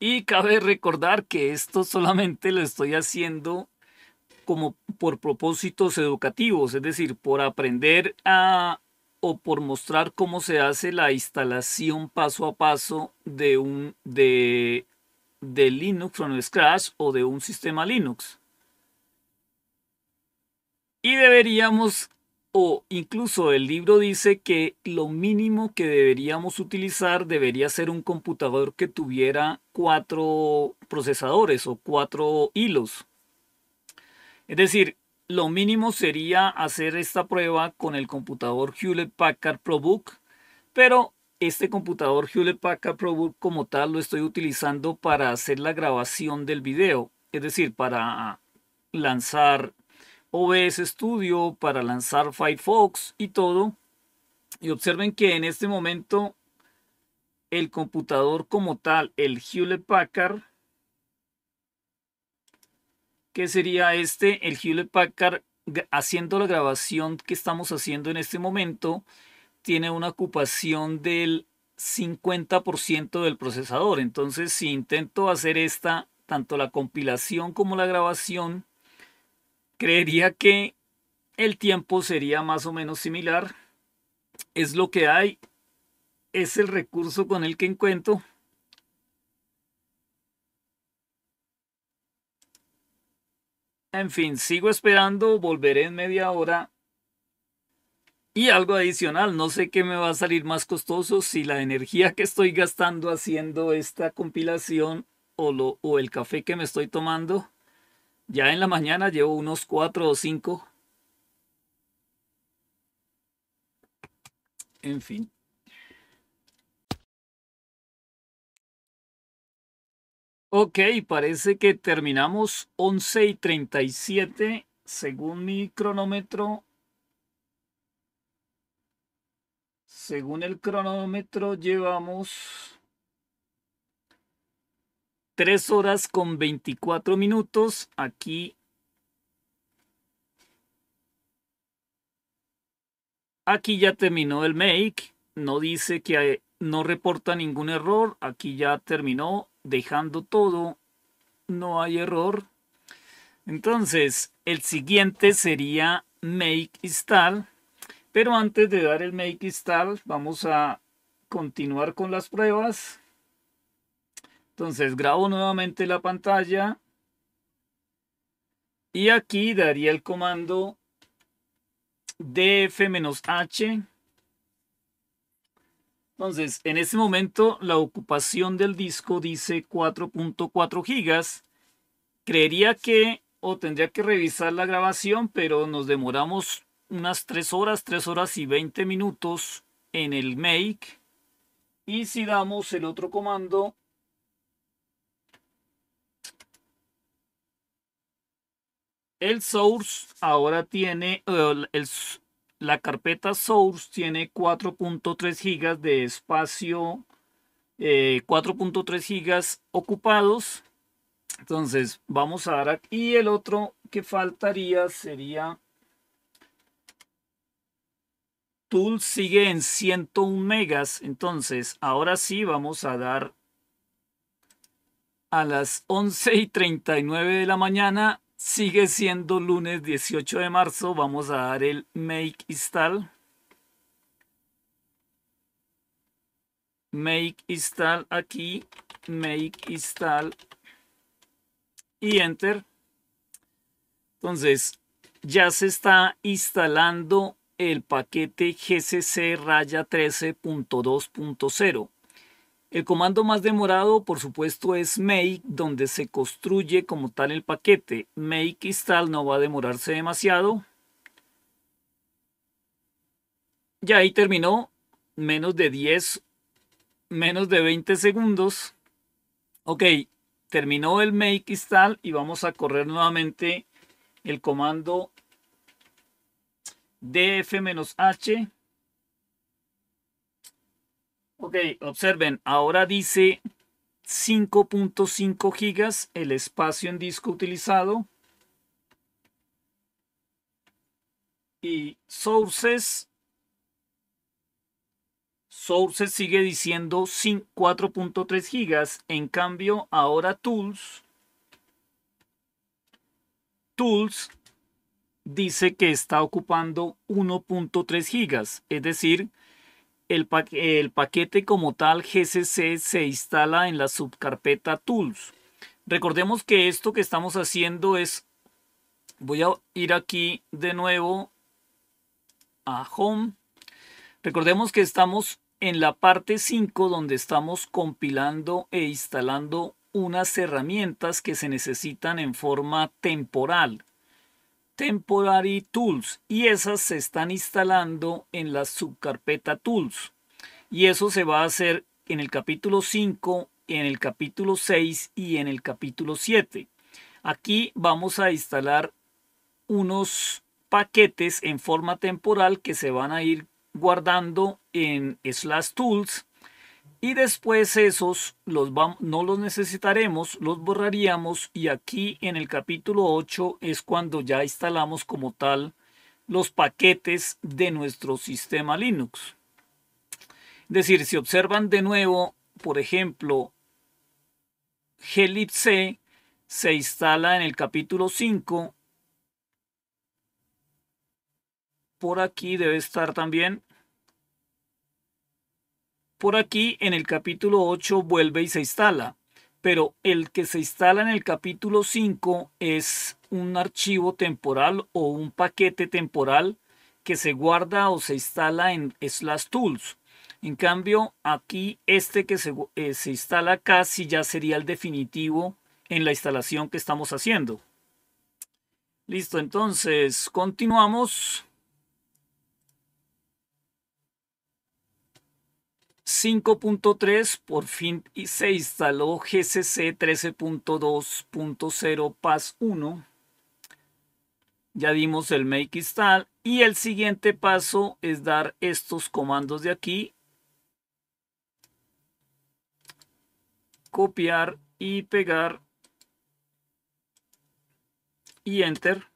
Y cabe recordar que esto solamente lo estoy haciendo como por propósitos educativos, es decir, por aprender a o por mostrar cómo se hace la instalación paso a paso de, un, de, Linux from scratch o de un sistema Linux. Y deberíamos, o incluso el libro dice que lo mínimo que deberíamos utilizar debería ser un computador que tuviera cuatro procesadores o cuatro hilos. Es decir, lo mínimo sería hacer esta prueba con el computador Hewlett Packard ProBook, pero este computador Hewlett Packard ProBook como tal lo estoy utilizando para hacer la grabación del video, es decir, para lanzar OBS Studio, para lanzar Firefox y todo. Y observen que en este momento el computador como tal, el Hewlett Packard, sería este, el Hewlett Packard, haciendo la grabación que estamos haciendo en este momento, tiene una ocupación del 50% del procesador. Entonces, si intento hacer esta, tanto la compilación como la grabación, creería que el tiempo sería más o menos similar. Es lo que hay, es el recurso con el que encuentro. En fin, sigo esperando, volveré en media hora. Y algo adicional, no sé qué me va a salir más costoso, si la energía que estoy gastando haciendo esta compilación o, lo, o el café que me estoy tomando. Ya en la mañana llevo unos 4 o 5. En fin. Ok, parece que terminamos 11 y 37 según mi cronómetro. Según el cronómetro llevamos 3 horas con 24 minutos aquí. Aquí ya terminó el make. No dice que eh, no reporta ningún error. Aquí ya terminó dejando todo, no hay error. Entonces, el siguiente sería make install. Pero antes de dar el make install, vamos a continuar con las pruebas. Entonces, grabo nuevamente la pantalla. Y aquí daría el comando df-h entonces, en ese momento la ocupación del disco dice 4.4 gigas. Creería que, o tendría que revisar la grabación, pero nos demoramos unas 3 horas, 3 horas y 20 minutos en el make. Y si damos el otro comando, el source ahora tiene, eh, el, la carpeta source tiene 4.3 gigas de espacio, 4.3 eh, gigas ocupados. Entonces vamos a dar aquí. Y el otro que faltaría sería... Tool sigue en 101 megas. Entonces ahora sí vamos a dar a las 11 y 39 de la mañana Sigue siendo lunes 18 de marzo. Vamos a dar el make install. Make install aquí. Make install. Y enter. Entonces, ya se está instalando el paquete GCC raya 13.2.0. El comando más demorado, por supuesto, es make, donde se construye como tal el paquete. Make install no va a demorarse demasiado. Y ahí terminó menos de 10, menos de 20 segundos. Ok, terminó el make install y vamos a correr nuevamente el comando df-h Ok, observen, ahora dice 5.5 gigas el espacio en disco utilizado. Y sources. Sources sigue diciendo 4.3 gigas. En cambio, ahora tools. Tools dice que está ocupando 1.3 gigas. Es decir, el, paquete como tal GCC se instala en la subcarpeta Tools. Recordemos que esto que estamos haciendo es, voy a ir aquí de nuevo a Home. Recordemos que estamos en la parte 5 donde estamos compilando e instalando unas herramientas que se necesitan en forma temporal. Temporary Tools y esas se están instalando en la subcarpeta Tools. Y eso se va a hacer en el capítulo 5, en el capítulo 6 y en el capítulo 7. Aquí vamos a instalar unos paquetes en forma temporal que se van a ir guardando en slash tools y después esos los no los necesitaremos, los borraríamos y aquí en el capítulo 8 es cuando ya instalamos como tal los paquetes de nuestro sistema Linux. Es decir, si observan de nuevo, por ejemplo, GLIB-C se instala en el capítulo 5. Por aquí debe estar también por aquí en el capítulo 8 vuelve y se instala, pero el que se instala en el capítulo 5 es un archivo temporal o un paquete temporal que se guarda o se instala en slash tools. En cambio, aquí este que se, eh, instala casi ya sería el definitivo en la instalación que estamos haciendo. Listo, entonces continuamos. 5.3 por fin y se instaló GCC 13.2.0 PAS 1. Ya dimos el make install y el siguiente paso es dar estos comandos de aquí. Copiar y pegar y enter.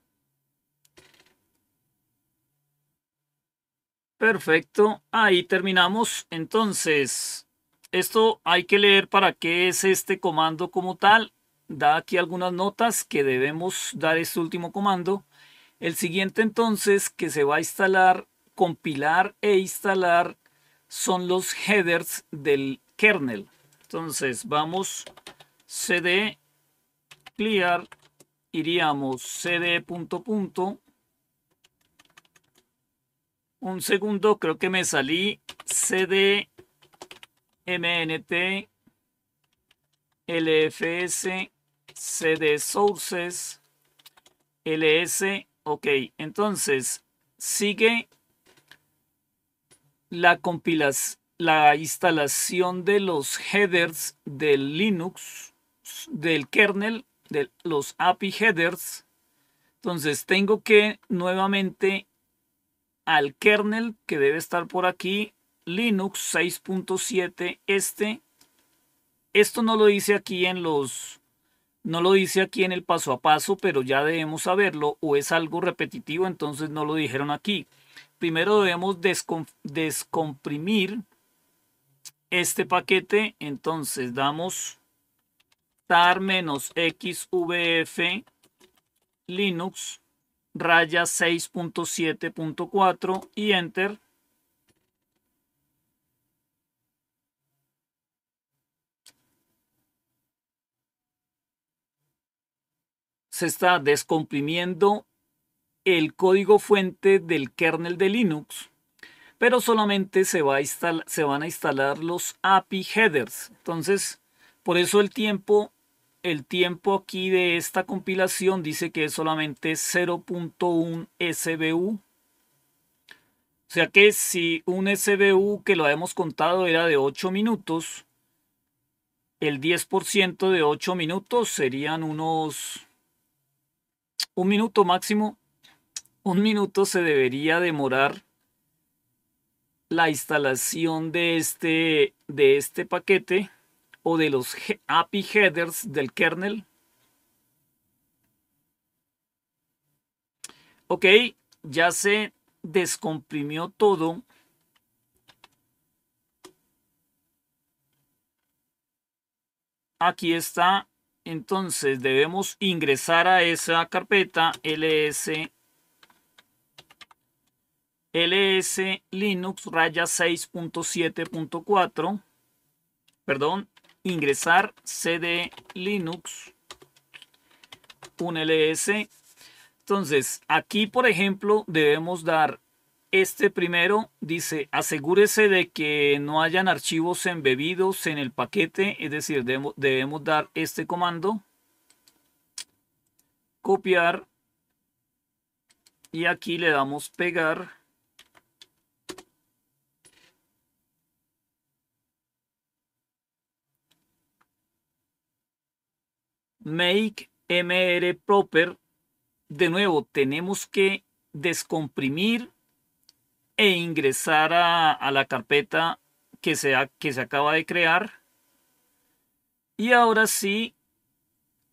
Perfecto, ahí terminamos. Entonces, esto hay que leer para qué es este comando como tal. Da aquí algunas notas que debemos dar este último comando. El siguiente entonces que se va a instalar, compilar e instalar son los headers del kernel. Entonces vamos cd clear, iríamos cd punto punto un segundo, creo que me salí. CD, MNT, LFS, CD Sources, LS. Ok, entonces sigue la compilación, la instalación de los headers del Linux, del kernel, de los API headers. Entonces tengo que nuevamente al kernel que debe estar por aquí, Linux 6.7 este. Esto no lo dice aquí en los no lo dice aquí en el paso a paso, pero ya debemos saberlo o es algo repetitivo, entonces no lo dijeron aquí. Primero debemos descomprimir este paquete, entonces damos tar-xvf linux raya 6.7.4 y enter. Se está descomprimiendo el código fuente del kernel de Linux, pero solamente se, va a se van a instalar los API headers. Entonces, por eso el tiempo el tiempo aquí de esta compilación dice que es solamente 0.1 SBU. O sea que si un SBU que lo hemos contado era de 8 minutos, el 10% de 8 minutos serían unos... Un minuto máximo. Un minuto se debería demorar la instalación de este, de este paquete o de los API headers del kernel. Ok, ya se descomprimió todo. Aquí está. Entonces debemos ingresar a esa carpeta ls ls linux raya 6.7.4 perdón ingresar cd linux un ls entonces aquí por ejemplo debemos dar este primero dice asegúrese de que no hayan archivos embebidos en el paquete es decir debemos, dar este comando copiar y aquí le damos pegar make mr proper. De nuevo, tenemos que descomprimir e ingresar a, la carpeta que se, que se acaba de crear. Y ahora sí,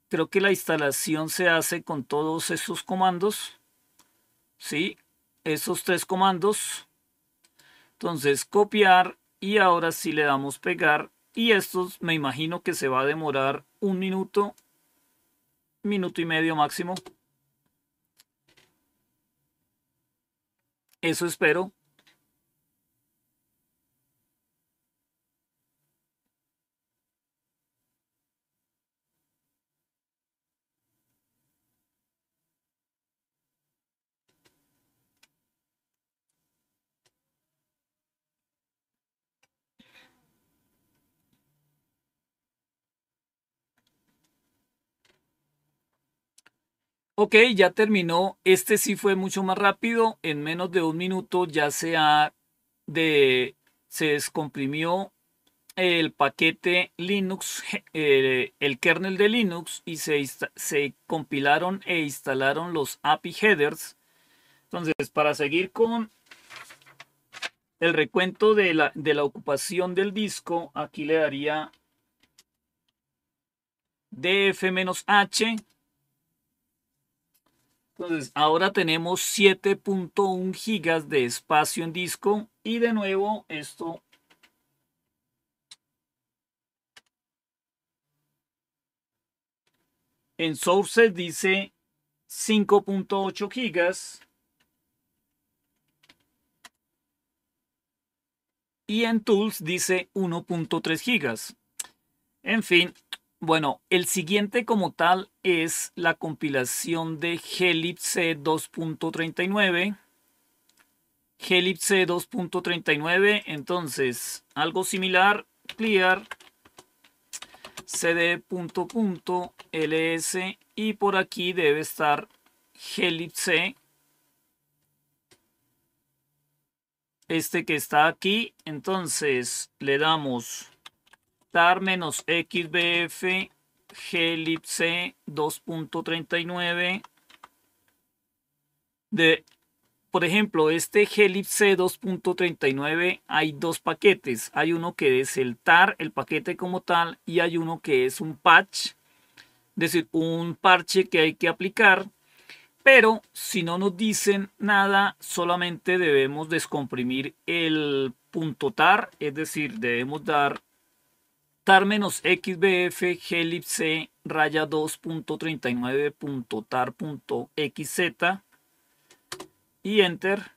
creo que la instalación se hace con todos esos comandos. ¿Sí? Esos tres comandos. Entonces, copiar y ahora sí le damos pegar. Y esto me imagino que se va a demorar un minuto minuto y medio máximo. Eso espero. Ok, ya terminó. Este sí fue mucho más rápido. En menos de un minuto ya se se descomprimió el paquete Linux, eh, el kernel de Linux y se, se compilaron e instalaron los API headers. Entonces, para seguir con el recuento de la, de la ocupación del disco, aquí le daría df-h entonces, ahora tenemos 7.1 gigas de espacio en disco y de nuevo esto en sources dice 5.8 gigas y en tools dice 1.3 gigas. En fin, bueno, el siguiente como tal es la compilación de Helipse 2.39. GLIB-C 2.39, entonces algo similar, clear, Cd.ls. y por aquí debe estar Helipse. Este que está aquí, entonces le damos Tar menos XBF G 2.39 de por ejemplo, este C 2.39 hay dos paquetes. Hay uno que es el TAR, el paquete como tal, y hay uno que es un patch, es decir, un parche que hay que aplicar. Pero si no nos dicen nada, solamente debemos descomprimir el punto TAR, es decir, debemos dar Tar menos XBF glibc raya 2.39.tar.xz y enter.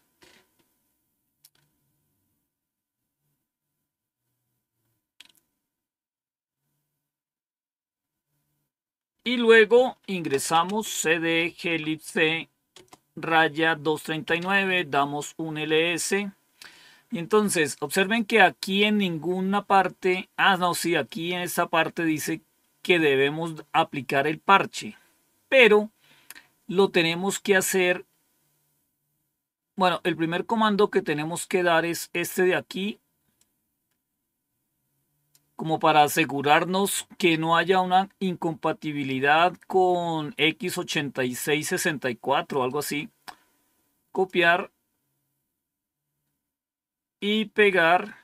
Y luego ingresamos cd glibc raya 239, damos un ls. Y entonces, observen que aquí en ninguna parte, ah, no, sí, aquí en esta parte dice que debemos aplicar el parche, pero lo tenemos que hacer, bueno, el primer comando que tenemos que dar es este de aquí, como para asegurarnos que no haya una incompatibilidad con X8664 o algo así. Copiar y pegar.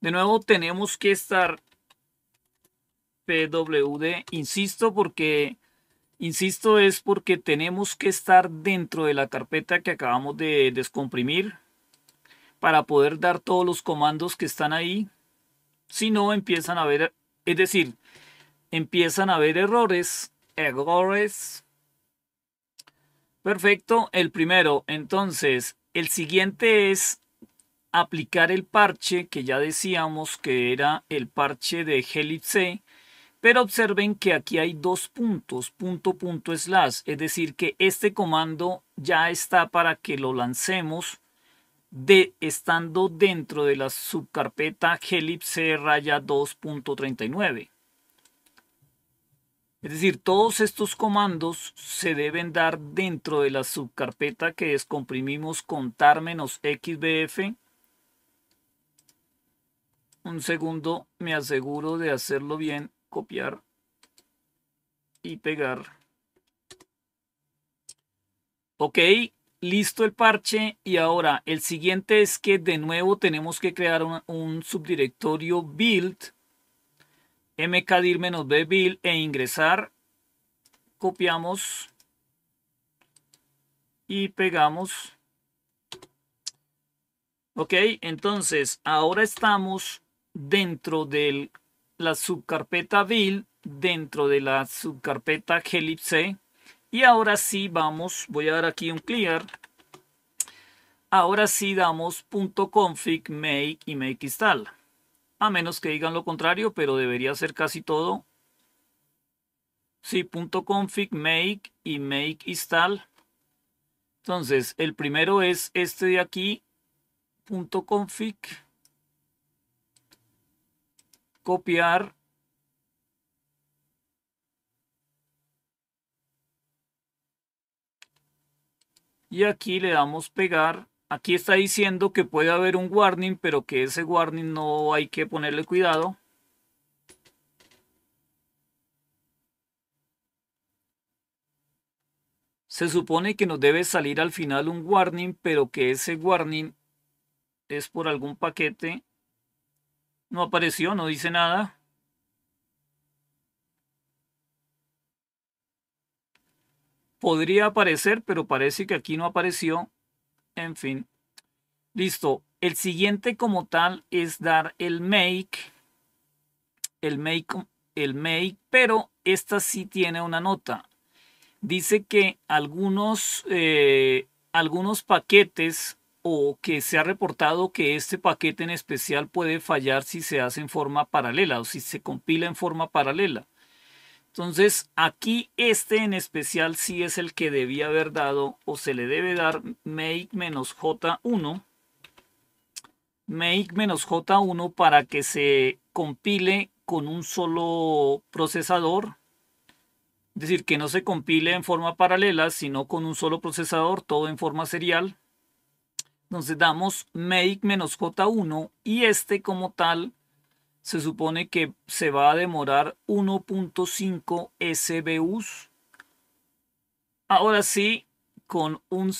De nuevo tenemos que estar PWD, insisto, porque insisto es porque tenemos que estar dentro de la carpeta que acabamos de descomprimir para poder dar todos los comandos que están ahí. Si no, empiezan a ver, es decir, empiezan a haber errores, errores. Perfecto, el primero, entonces, el siguiente es aplicar el parche que ya decíamos que era el parche de gelipse pero observen que aquí hay dos puntos, punto, punto, slash, es decir que este comando ya está para que lo lancemos de, estando dentro de la subcarpeta gelipse raya 2.39. Es decir, todos estos comandos se deben dar dentro de la subcarpeta que descomprimimos contar-xbf. Un segundo, me aseguro de hacerlo bien, copiar y pegar. Ok, listo el parche y ahora el siguiente es que de nuevo tenemos que crear un subdirectorio build mkdir bill e ingresar. Copiamos y pegamos. Ok, entonces ahora estamos dentro de la subcarpeta bill, dentro de la subcarpeta glibc. Y ahora sí vamos, voy a dar aquí un clear. Ahora sí damos .config make y make install a menos que digan lo contrario, pero debería ser casi todo. Sí, punto config, make y make install. Entonces, el primero es este de aquí, punto config, copiar. Y aquí le damos pegar Aquí está diciendo que puede haber un warning, pero que ese warning no hay que ponerle cuidado. Se supone que nos debe salir al final un warning, pero que ese warning es por algún paquete. No apareció, no dice nada. Podría aparecer, pero parece que aquí no apareció. En fin. Listo. El siguiente como tal es dar el make. El make, el make, pero esta sí tiene una nota. Dice que algunos, eh, algunos paquetes o que se ha reportado que este paquete en especial puede fallar si se hace en forma paralela o si se compila en forma paralela. Entonces, aquí este en especial sí es el que debía haber dado o se le debe dar make J1. Make J1 para que se compile con un solo procesador. Es decir, que no se compile en forma paralela, sino con un solo procesador, todo en forma serial. Entonces damos make J1 y este como tal se supone que se va a demorar 1.5 SBUs. Ahora sí, con un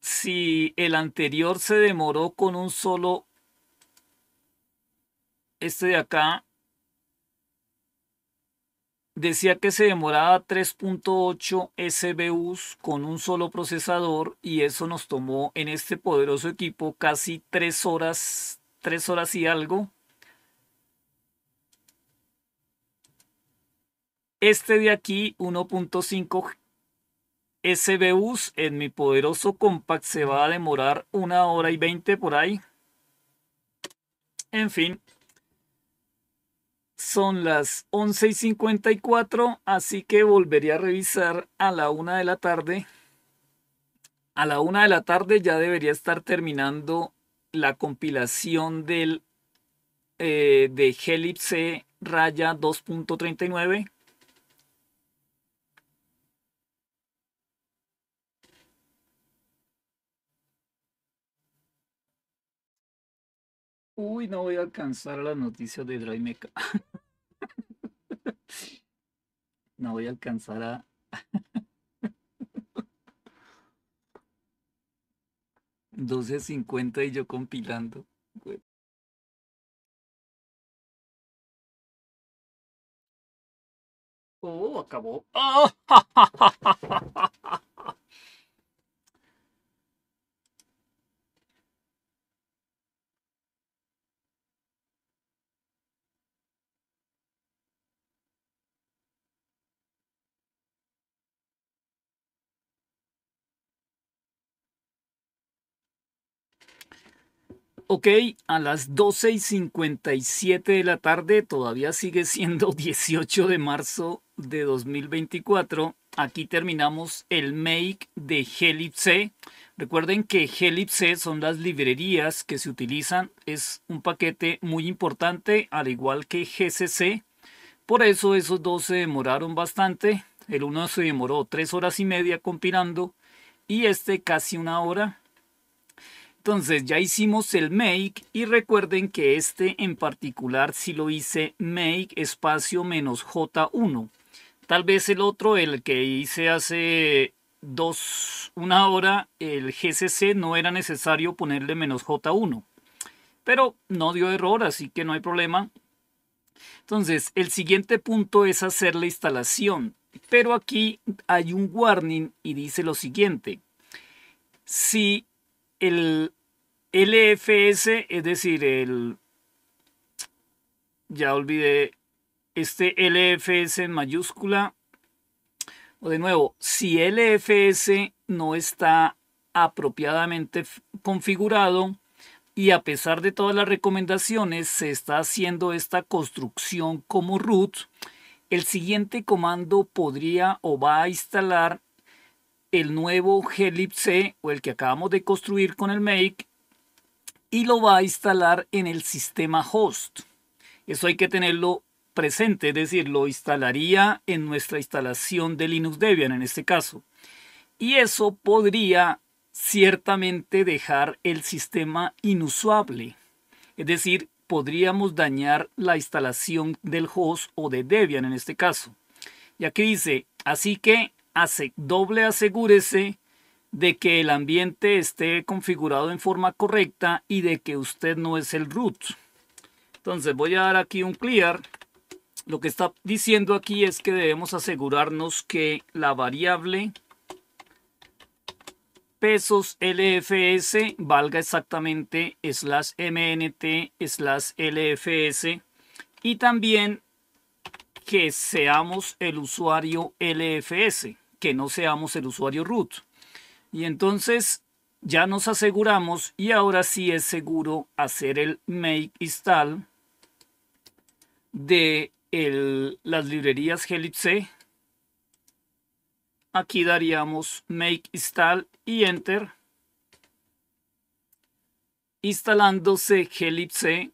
si el anterior se demoró con un solo este de acá decía que se demoraba 3.8 SBUs con un solo procesador y eso nos tomó en este poderoso equipo casi 3 horas, 3 horas y algo. Este de aquí, 1.5 SBUs en mi poderoso compact se va a demorar una hora y 20 por ahí. En fin, son las 11 y 54, así que volveré a revisar a la una de la tarde. A la una de la tarde ya debería estar terminando la compilación del eh, de Helipse raya 2.39 Uy, no voy a alcanzar la noticia de drymeca no voy a alcanzar a. $12.50 y yo compilando. Oh, acabó. Ok, a las 12 y 57 de la tarde, todavía sigue siendo 18 de marzo de 2024. Aquí terminamos el make de Helipse. Recuerden que Helipse son las librerías que se utilizan. Es un paquete muy importante, al igual que GCC. Por eso esos dos se demoraron bastante. El uno se demoró tres horas y media compilando y este casi una hora entonces ya hicimos el make y recuerden que este en particular si lo hice make espacio menos J1. Tal vez el otro, el que hice hace dos, una hora, el GCC no era necesario ponerle menos J1. Pero no dio error, así que no hay problema. Entonces, el siguiente punto es hacer la instalación. Pero aquí hay un warning y dice lo siguiente. Si el LFS, es decir, el... Ya olvidé este LFS en mayúscula. O de nuevo, si LFS no está apropiadamente configurado y a pesar de todas las recomendaciones se está haciendo esta construcción como root, el siguiente comando podría o va a instalar el nuevo helipse o el que acabamos de construir con el make y lo va a instalar en el sistema host. Eso hay que tenerlo presente, es decir, lo instalaría en nuestra instalación de Linux Debian en este caso. Y eso podría ciertamente dejar el sistema inusable. Es decir, podríamos dañar la instalación del host o de Debian en este caso. Ya aquí dice, así que doble asegúrese de que el ambiente esté configurado en forma correcta y de que usted no es el root. Entonces voy a dar aquí un clear. Lo que está diciendo aquí es que debemos asegurarnos que la variable pesos LFS valga exactamente slash MNT slash LFS y también que seamos el usuario LFS, que no seamos el usuario root. Y entonces ya nos aseguramos y ahora sí es seguro hacer el make install de las librerías Helipse. Aquí daríamos make install y enter. Instalándose Helipse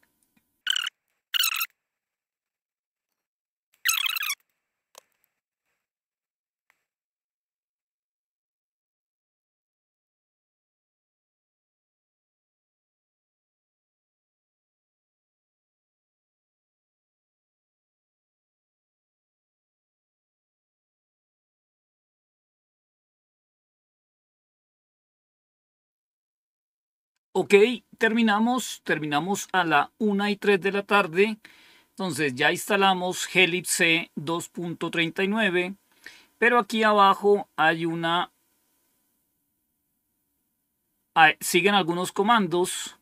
Ok, terminamos, terminamos a la 1 y 3 de la tarde. Entonces ya instalamos Helix 2.39, pero aquí abajo hay una... Ah, siguen algunos comandos.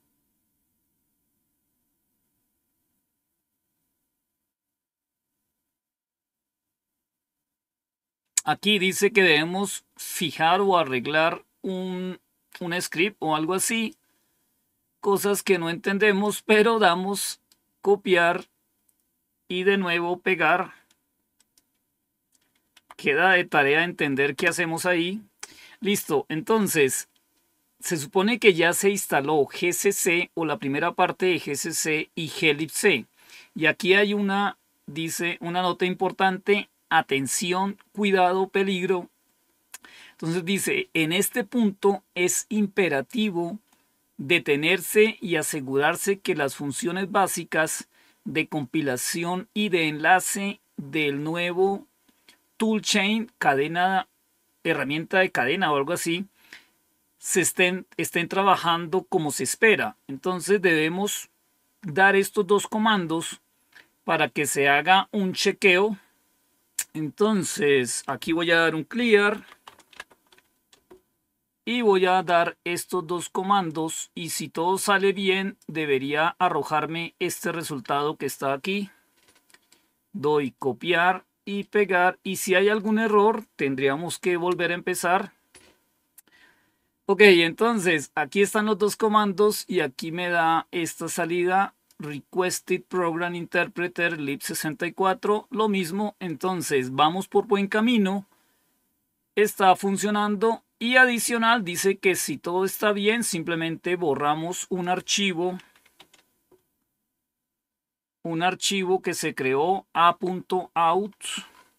Aquí dice que debemos fijar o arreglar un, un script o algo así cosas que no entendemos, pero damos copiar y de nuevo pegar. Queda de tarea entender qué hacemos ahí. Listo, entonces se supone que ya se instaló GCC o la primera parte de GCC y glibc. Y aquí hay una, dice, una nota importante, atención, cuidado, peligro. Entonces dice, en este punto es imperativo detenerse y asegurarse que las funciones básicas de compilación y de enlace del nuevo toolchain, cadena, herramienta de cadena o algo así, se estén, estén trabajando como se espera. Entonces debemos dar estos dos comandos para que se haga un chequeo. Entonces aquí voy a dar un clear y voy a dar estos dos comandos y si todo sale bien debería arrojarme este resultado que está aquí doy copiar y pegar y si hay algún error tendríamos que volver a empezar ok entonces aquí están los dos comandos y aquí me da esta salida requested program interpreter lib 64 lo mismo entonces vamos por buen camino está funcionando y adicional dice que si todo está bien, simplemente borramos un archivo. Un archivo que se creó a.out.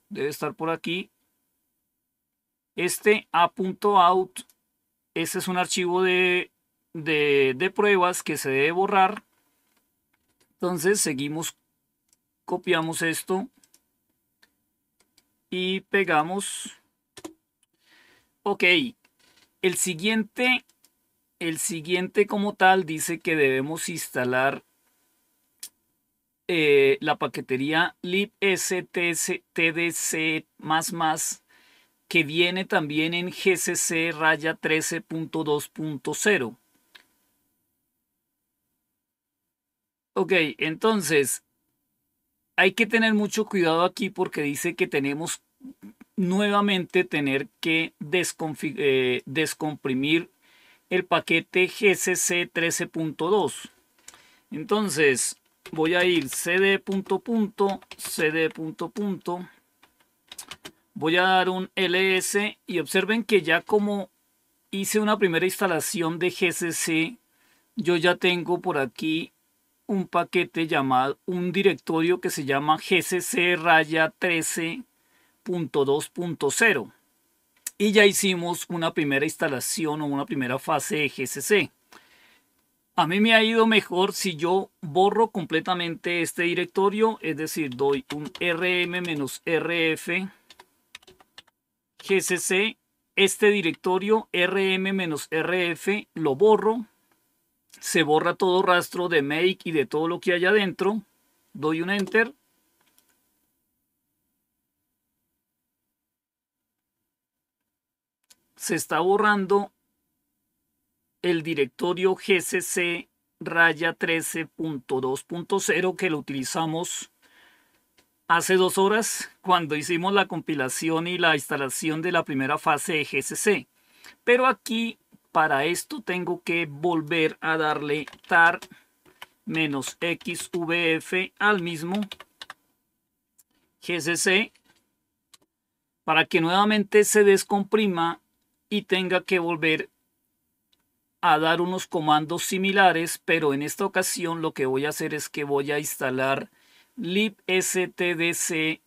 Debe estar por aquí. Este a.out. Este es un archivo de, de pruebas que se debe borrar. Entonces seguimos, copiamos esto y pegamos Ok, el siguiente, el siguiente como tal dice que debemos instalar eh, la paquetería libstdc que viene también en GCC raya 13.2.0. Ok, entonces hay que tener mucho cuidado aquí porque dice que tenemos nuevamente tener que eh, descomprimir el paquete GCC 13.2. Entonces voy a ir cd punto punto, cd punto punto. Voy a dar un ls y observen que ya como hice una primera instalación de GCC, yo ya tengo por aquí un paquete llamado, un directorio que se llama gcc raya 13 2.0 y ya hicimos una primera instalación o una primera fase de GCC. A mí me ha ido mejor si yo borro completamente este directorio, es decir, doy un rm-rf gcc, este directorio rm-rf lo borro, se borra todo rastro de make y de todo lo que hay adentro, doy un enter se está borrando el directorio GCC raya 13.2.0 que lo utilizamos hace dos horas cuando hicimos la compilación y la instalación de la primera fase de GCC. Pero aquí para esto tengo que volver a darle tar menos xvf al mismo gcc para que nuevamente se descomprima y tenga que volver a dar unos comandos similares, pero en esta ocasión lo que voy a hacer es que voy a instalar libstdc++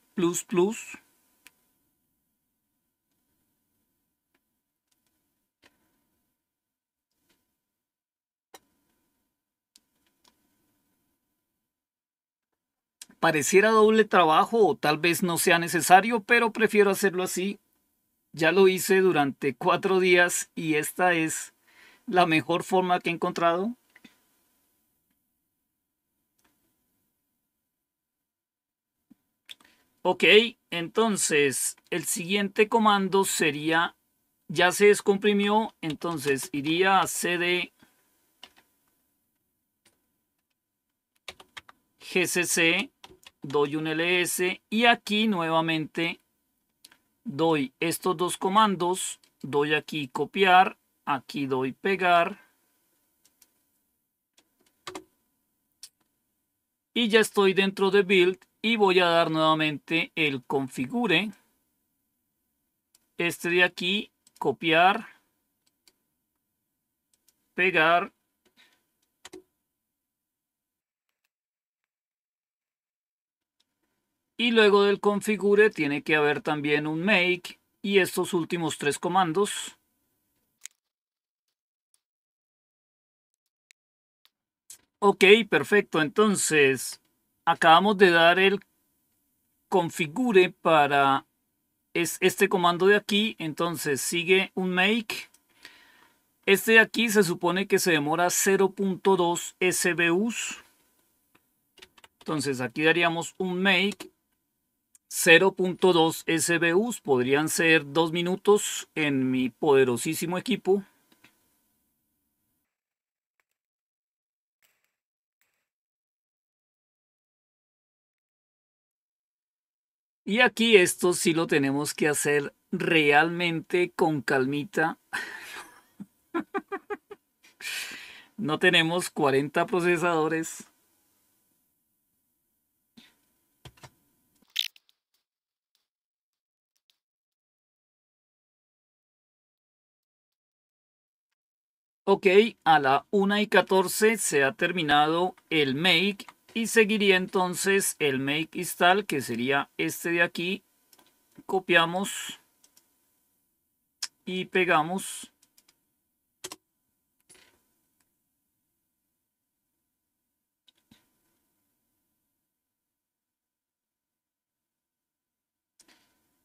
pareciera doble trabajo o tal vez no sea necesario, pero prefiero hacerlo así ya lo hice durante cuatro días y esta es la mejor forma que he encontrado Ok, entonces el siguiente comando sería, ya se descomprimió, entonces iría a cd gcc, doy un ls y aquí nuevamente doy estos dos comandos, doy aquí copiar, aquí doy pegar. Y ya estoy dentro de build y voy a dar nuevamente el configure. Este de aquí, copiar, pegar Y luego del configure tiene que haber también un make y estos últimos tres comandos. Ok, perfecto. Entonces, acabamos de dar el configure para este comando de aquí. Entonces, sigue un make. Este de aquí se supone que se demora 0.2 SBUs. Entonces, aquí daríamos un make 0.2 SBUs podrían ser dos minutos en mi poderosísimo equipo. Y aquí esto sí lo tenemos que hacer realmente con calmita. no tenemos 40 procesadores. Ok, a la 1 y 14 se ha terminado el make y seguiría entonces el make install que sería este de aquí. Copiamos y pegamos.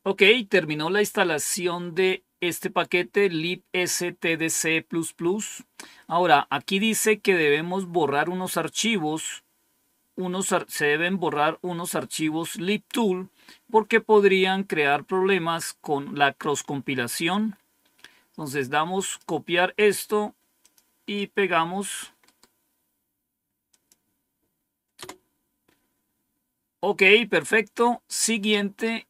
Ok, terminó la instalación de este paquete libstdc++. Ahora, aquí dice que debemos borrar unos archivos, unos, se deben borrar unos archivos libtool porque podrían crear problemas con la cross-compilación. Entonces damos copiar esto y pegamos. Ok, perfecto. Siguiente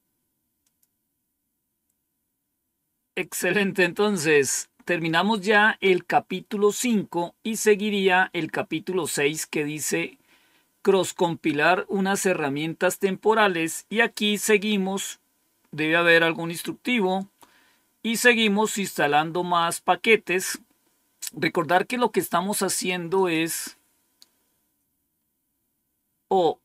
Excelente, entonces terminamos ya el capítulo 5 y seguiría el capítulo 6 que dice cross compilar unas herramientas temporales y aquí seguimos, debe haber algún instructivo y seguimos instalando más paquetes. Recordar que lo que estamos haciendo es o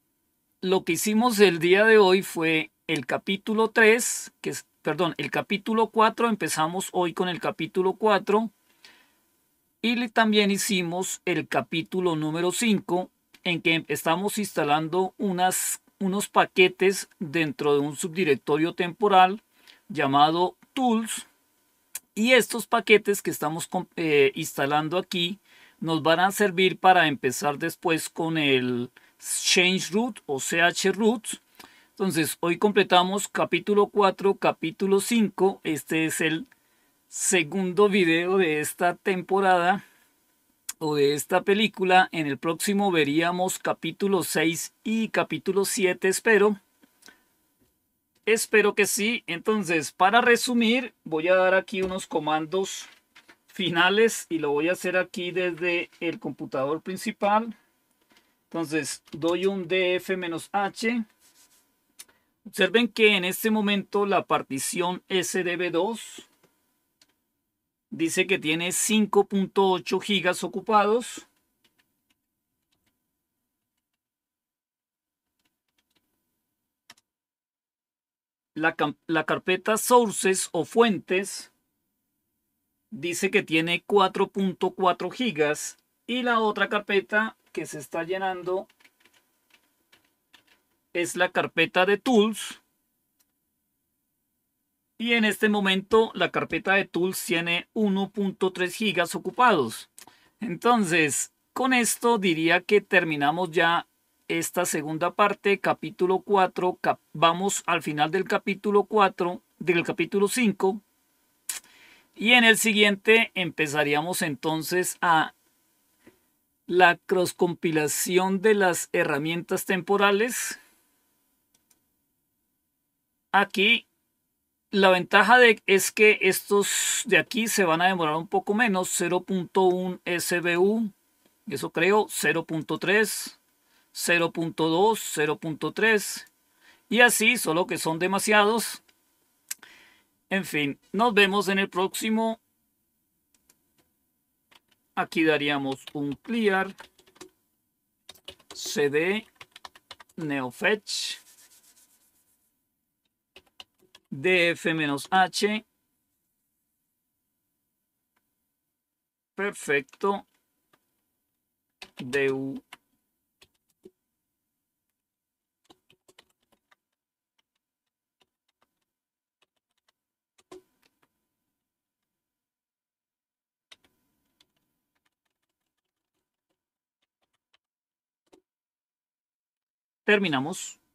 lo que hicimos el día de hoy fue el capítulo 3 que es perdón, el capítulo 4, empezamos hoy con el capítulo 4 y también hicimos el capítulo número 5 en que estamos instalando unos paquetes dentro de un subdirectorio temporal llamado tools y estos paquetes que estamos eh, instalando aquí nos van a servir para empezar después con el change root o ch root entonces, hoy completamos capítulo 4, capítulo 5. Este es el segundo video de esta temporada o de esta película. En el próximo veríamos capítulo 6 y capítulo 7, espero. Espero que sí. Entonces, para resumir, voy a dar aquí unos comandos finales y lo voy a hacer aquí desde el computador principal. Entonces, doy un df-h Observen que en este momento la partición SDB2 dice que tiene 5.8 gigas ocupados. La, carpeta sources o fuentes dice que tiene 4.4 gigas y la otra carpeta que se está llenando es la carpeta de tools. Y en este momento la carpeta de tools tiene 1.3 gigas ocupados. Entonces, con esto diría que terminamos ya esta segunda parte, capítulo 4. vamos al final del capítulo 4, del capítulo 5. Y en el siguiente empezaríamos entonces a la cross compilación de las herramientas temporales Aquí la ventaja de, es que estos de aquí se van a demorar un poco menos, 0.1 SBU, eso creo, 0.3, 0.2, 0.3, y así, solo que son demasiados. En fin, nos vemos en el próximo. Aquí daríamos un clear, cd, neofetch df menos h. Perfecto. u. Terminamos.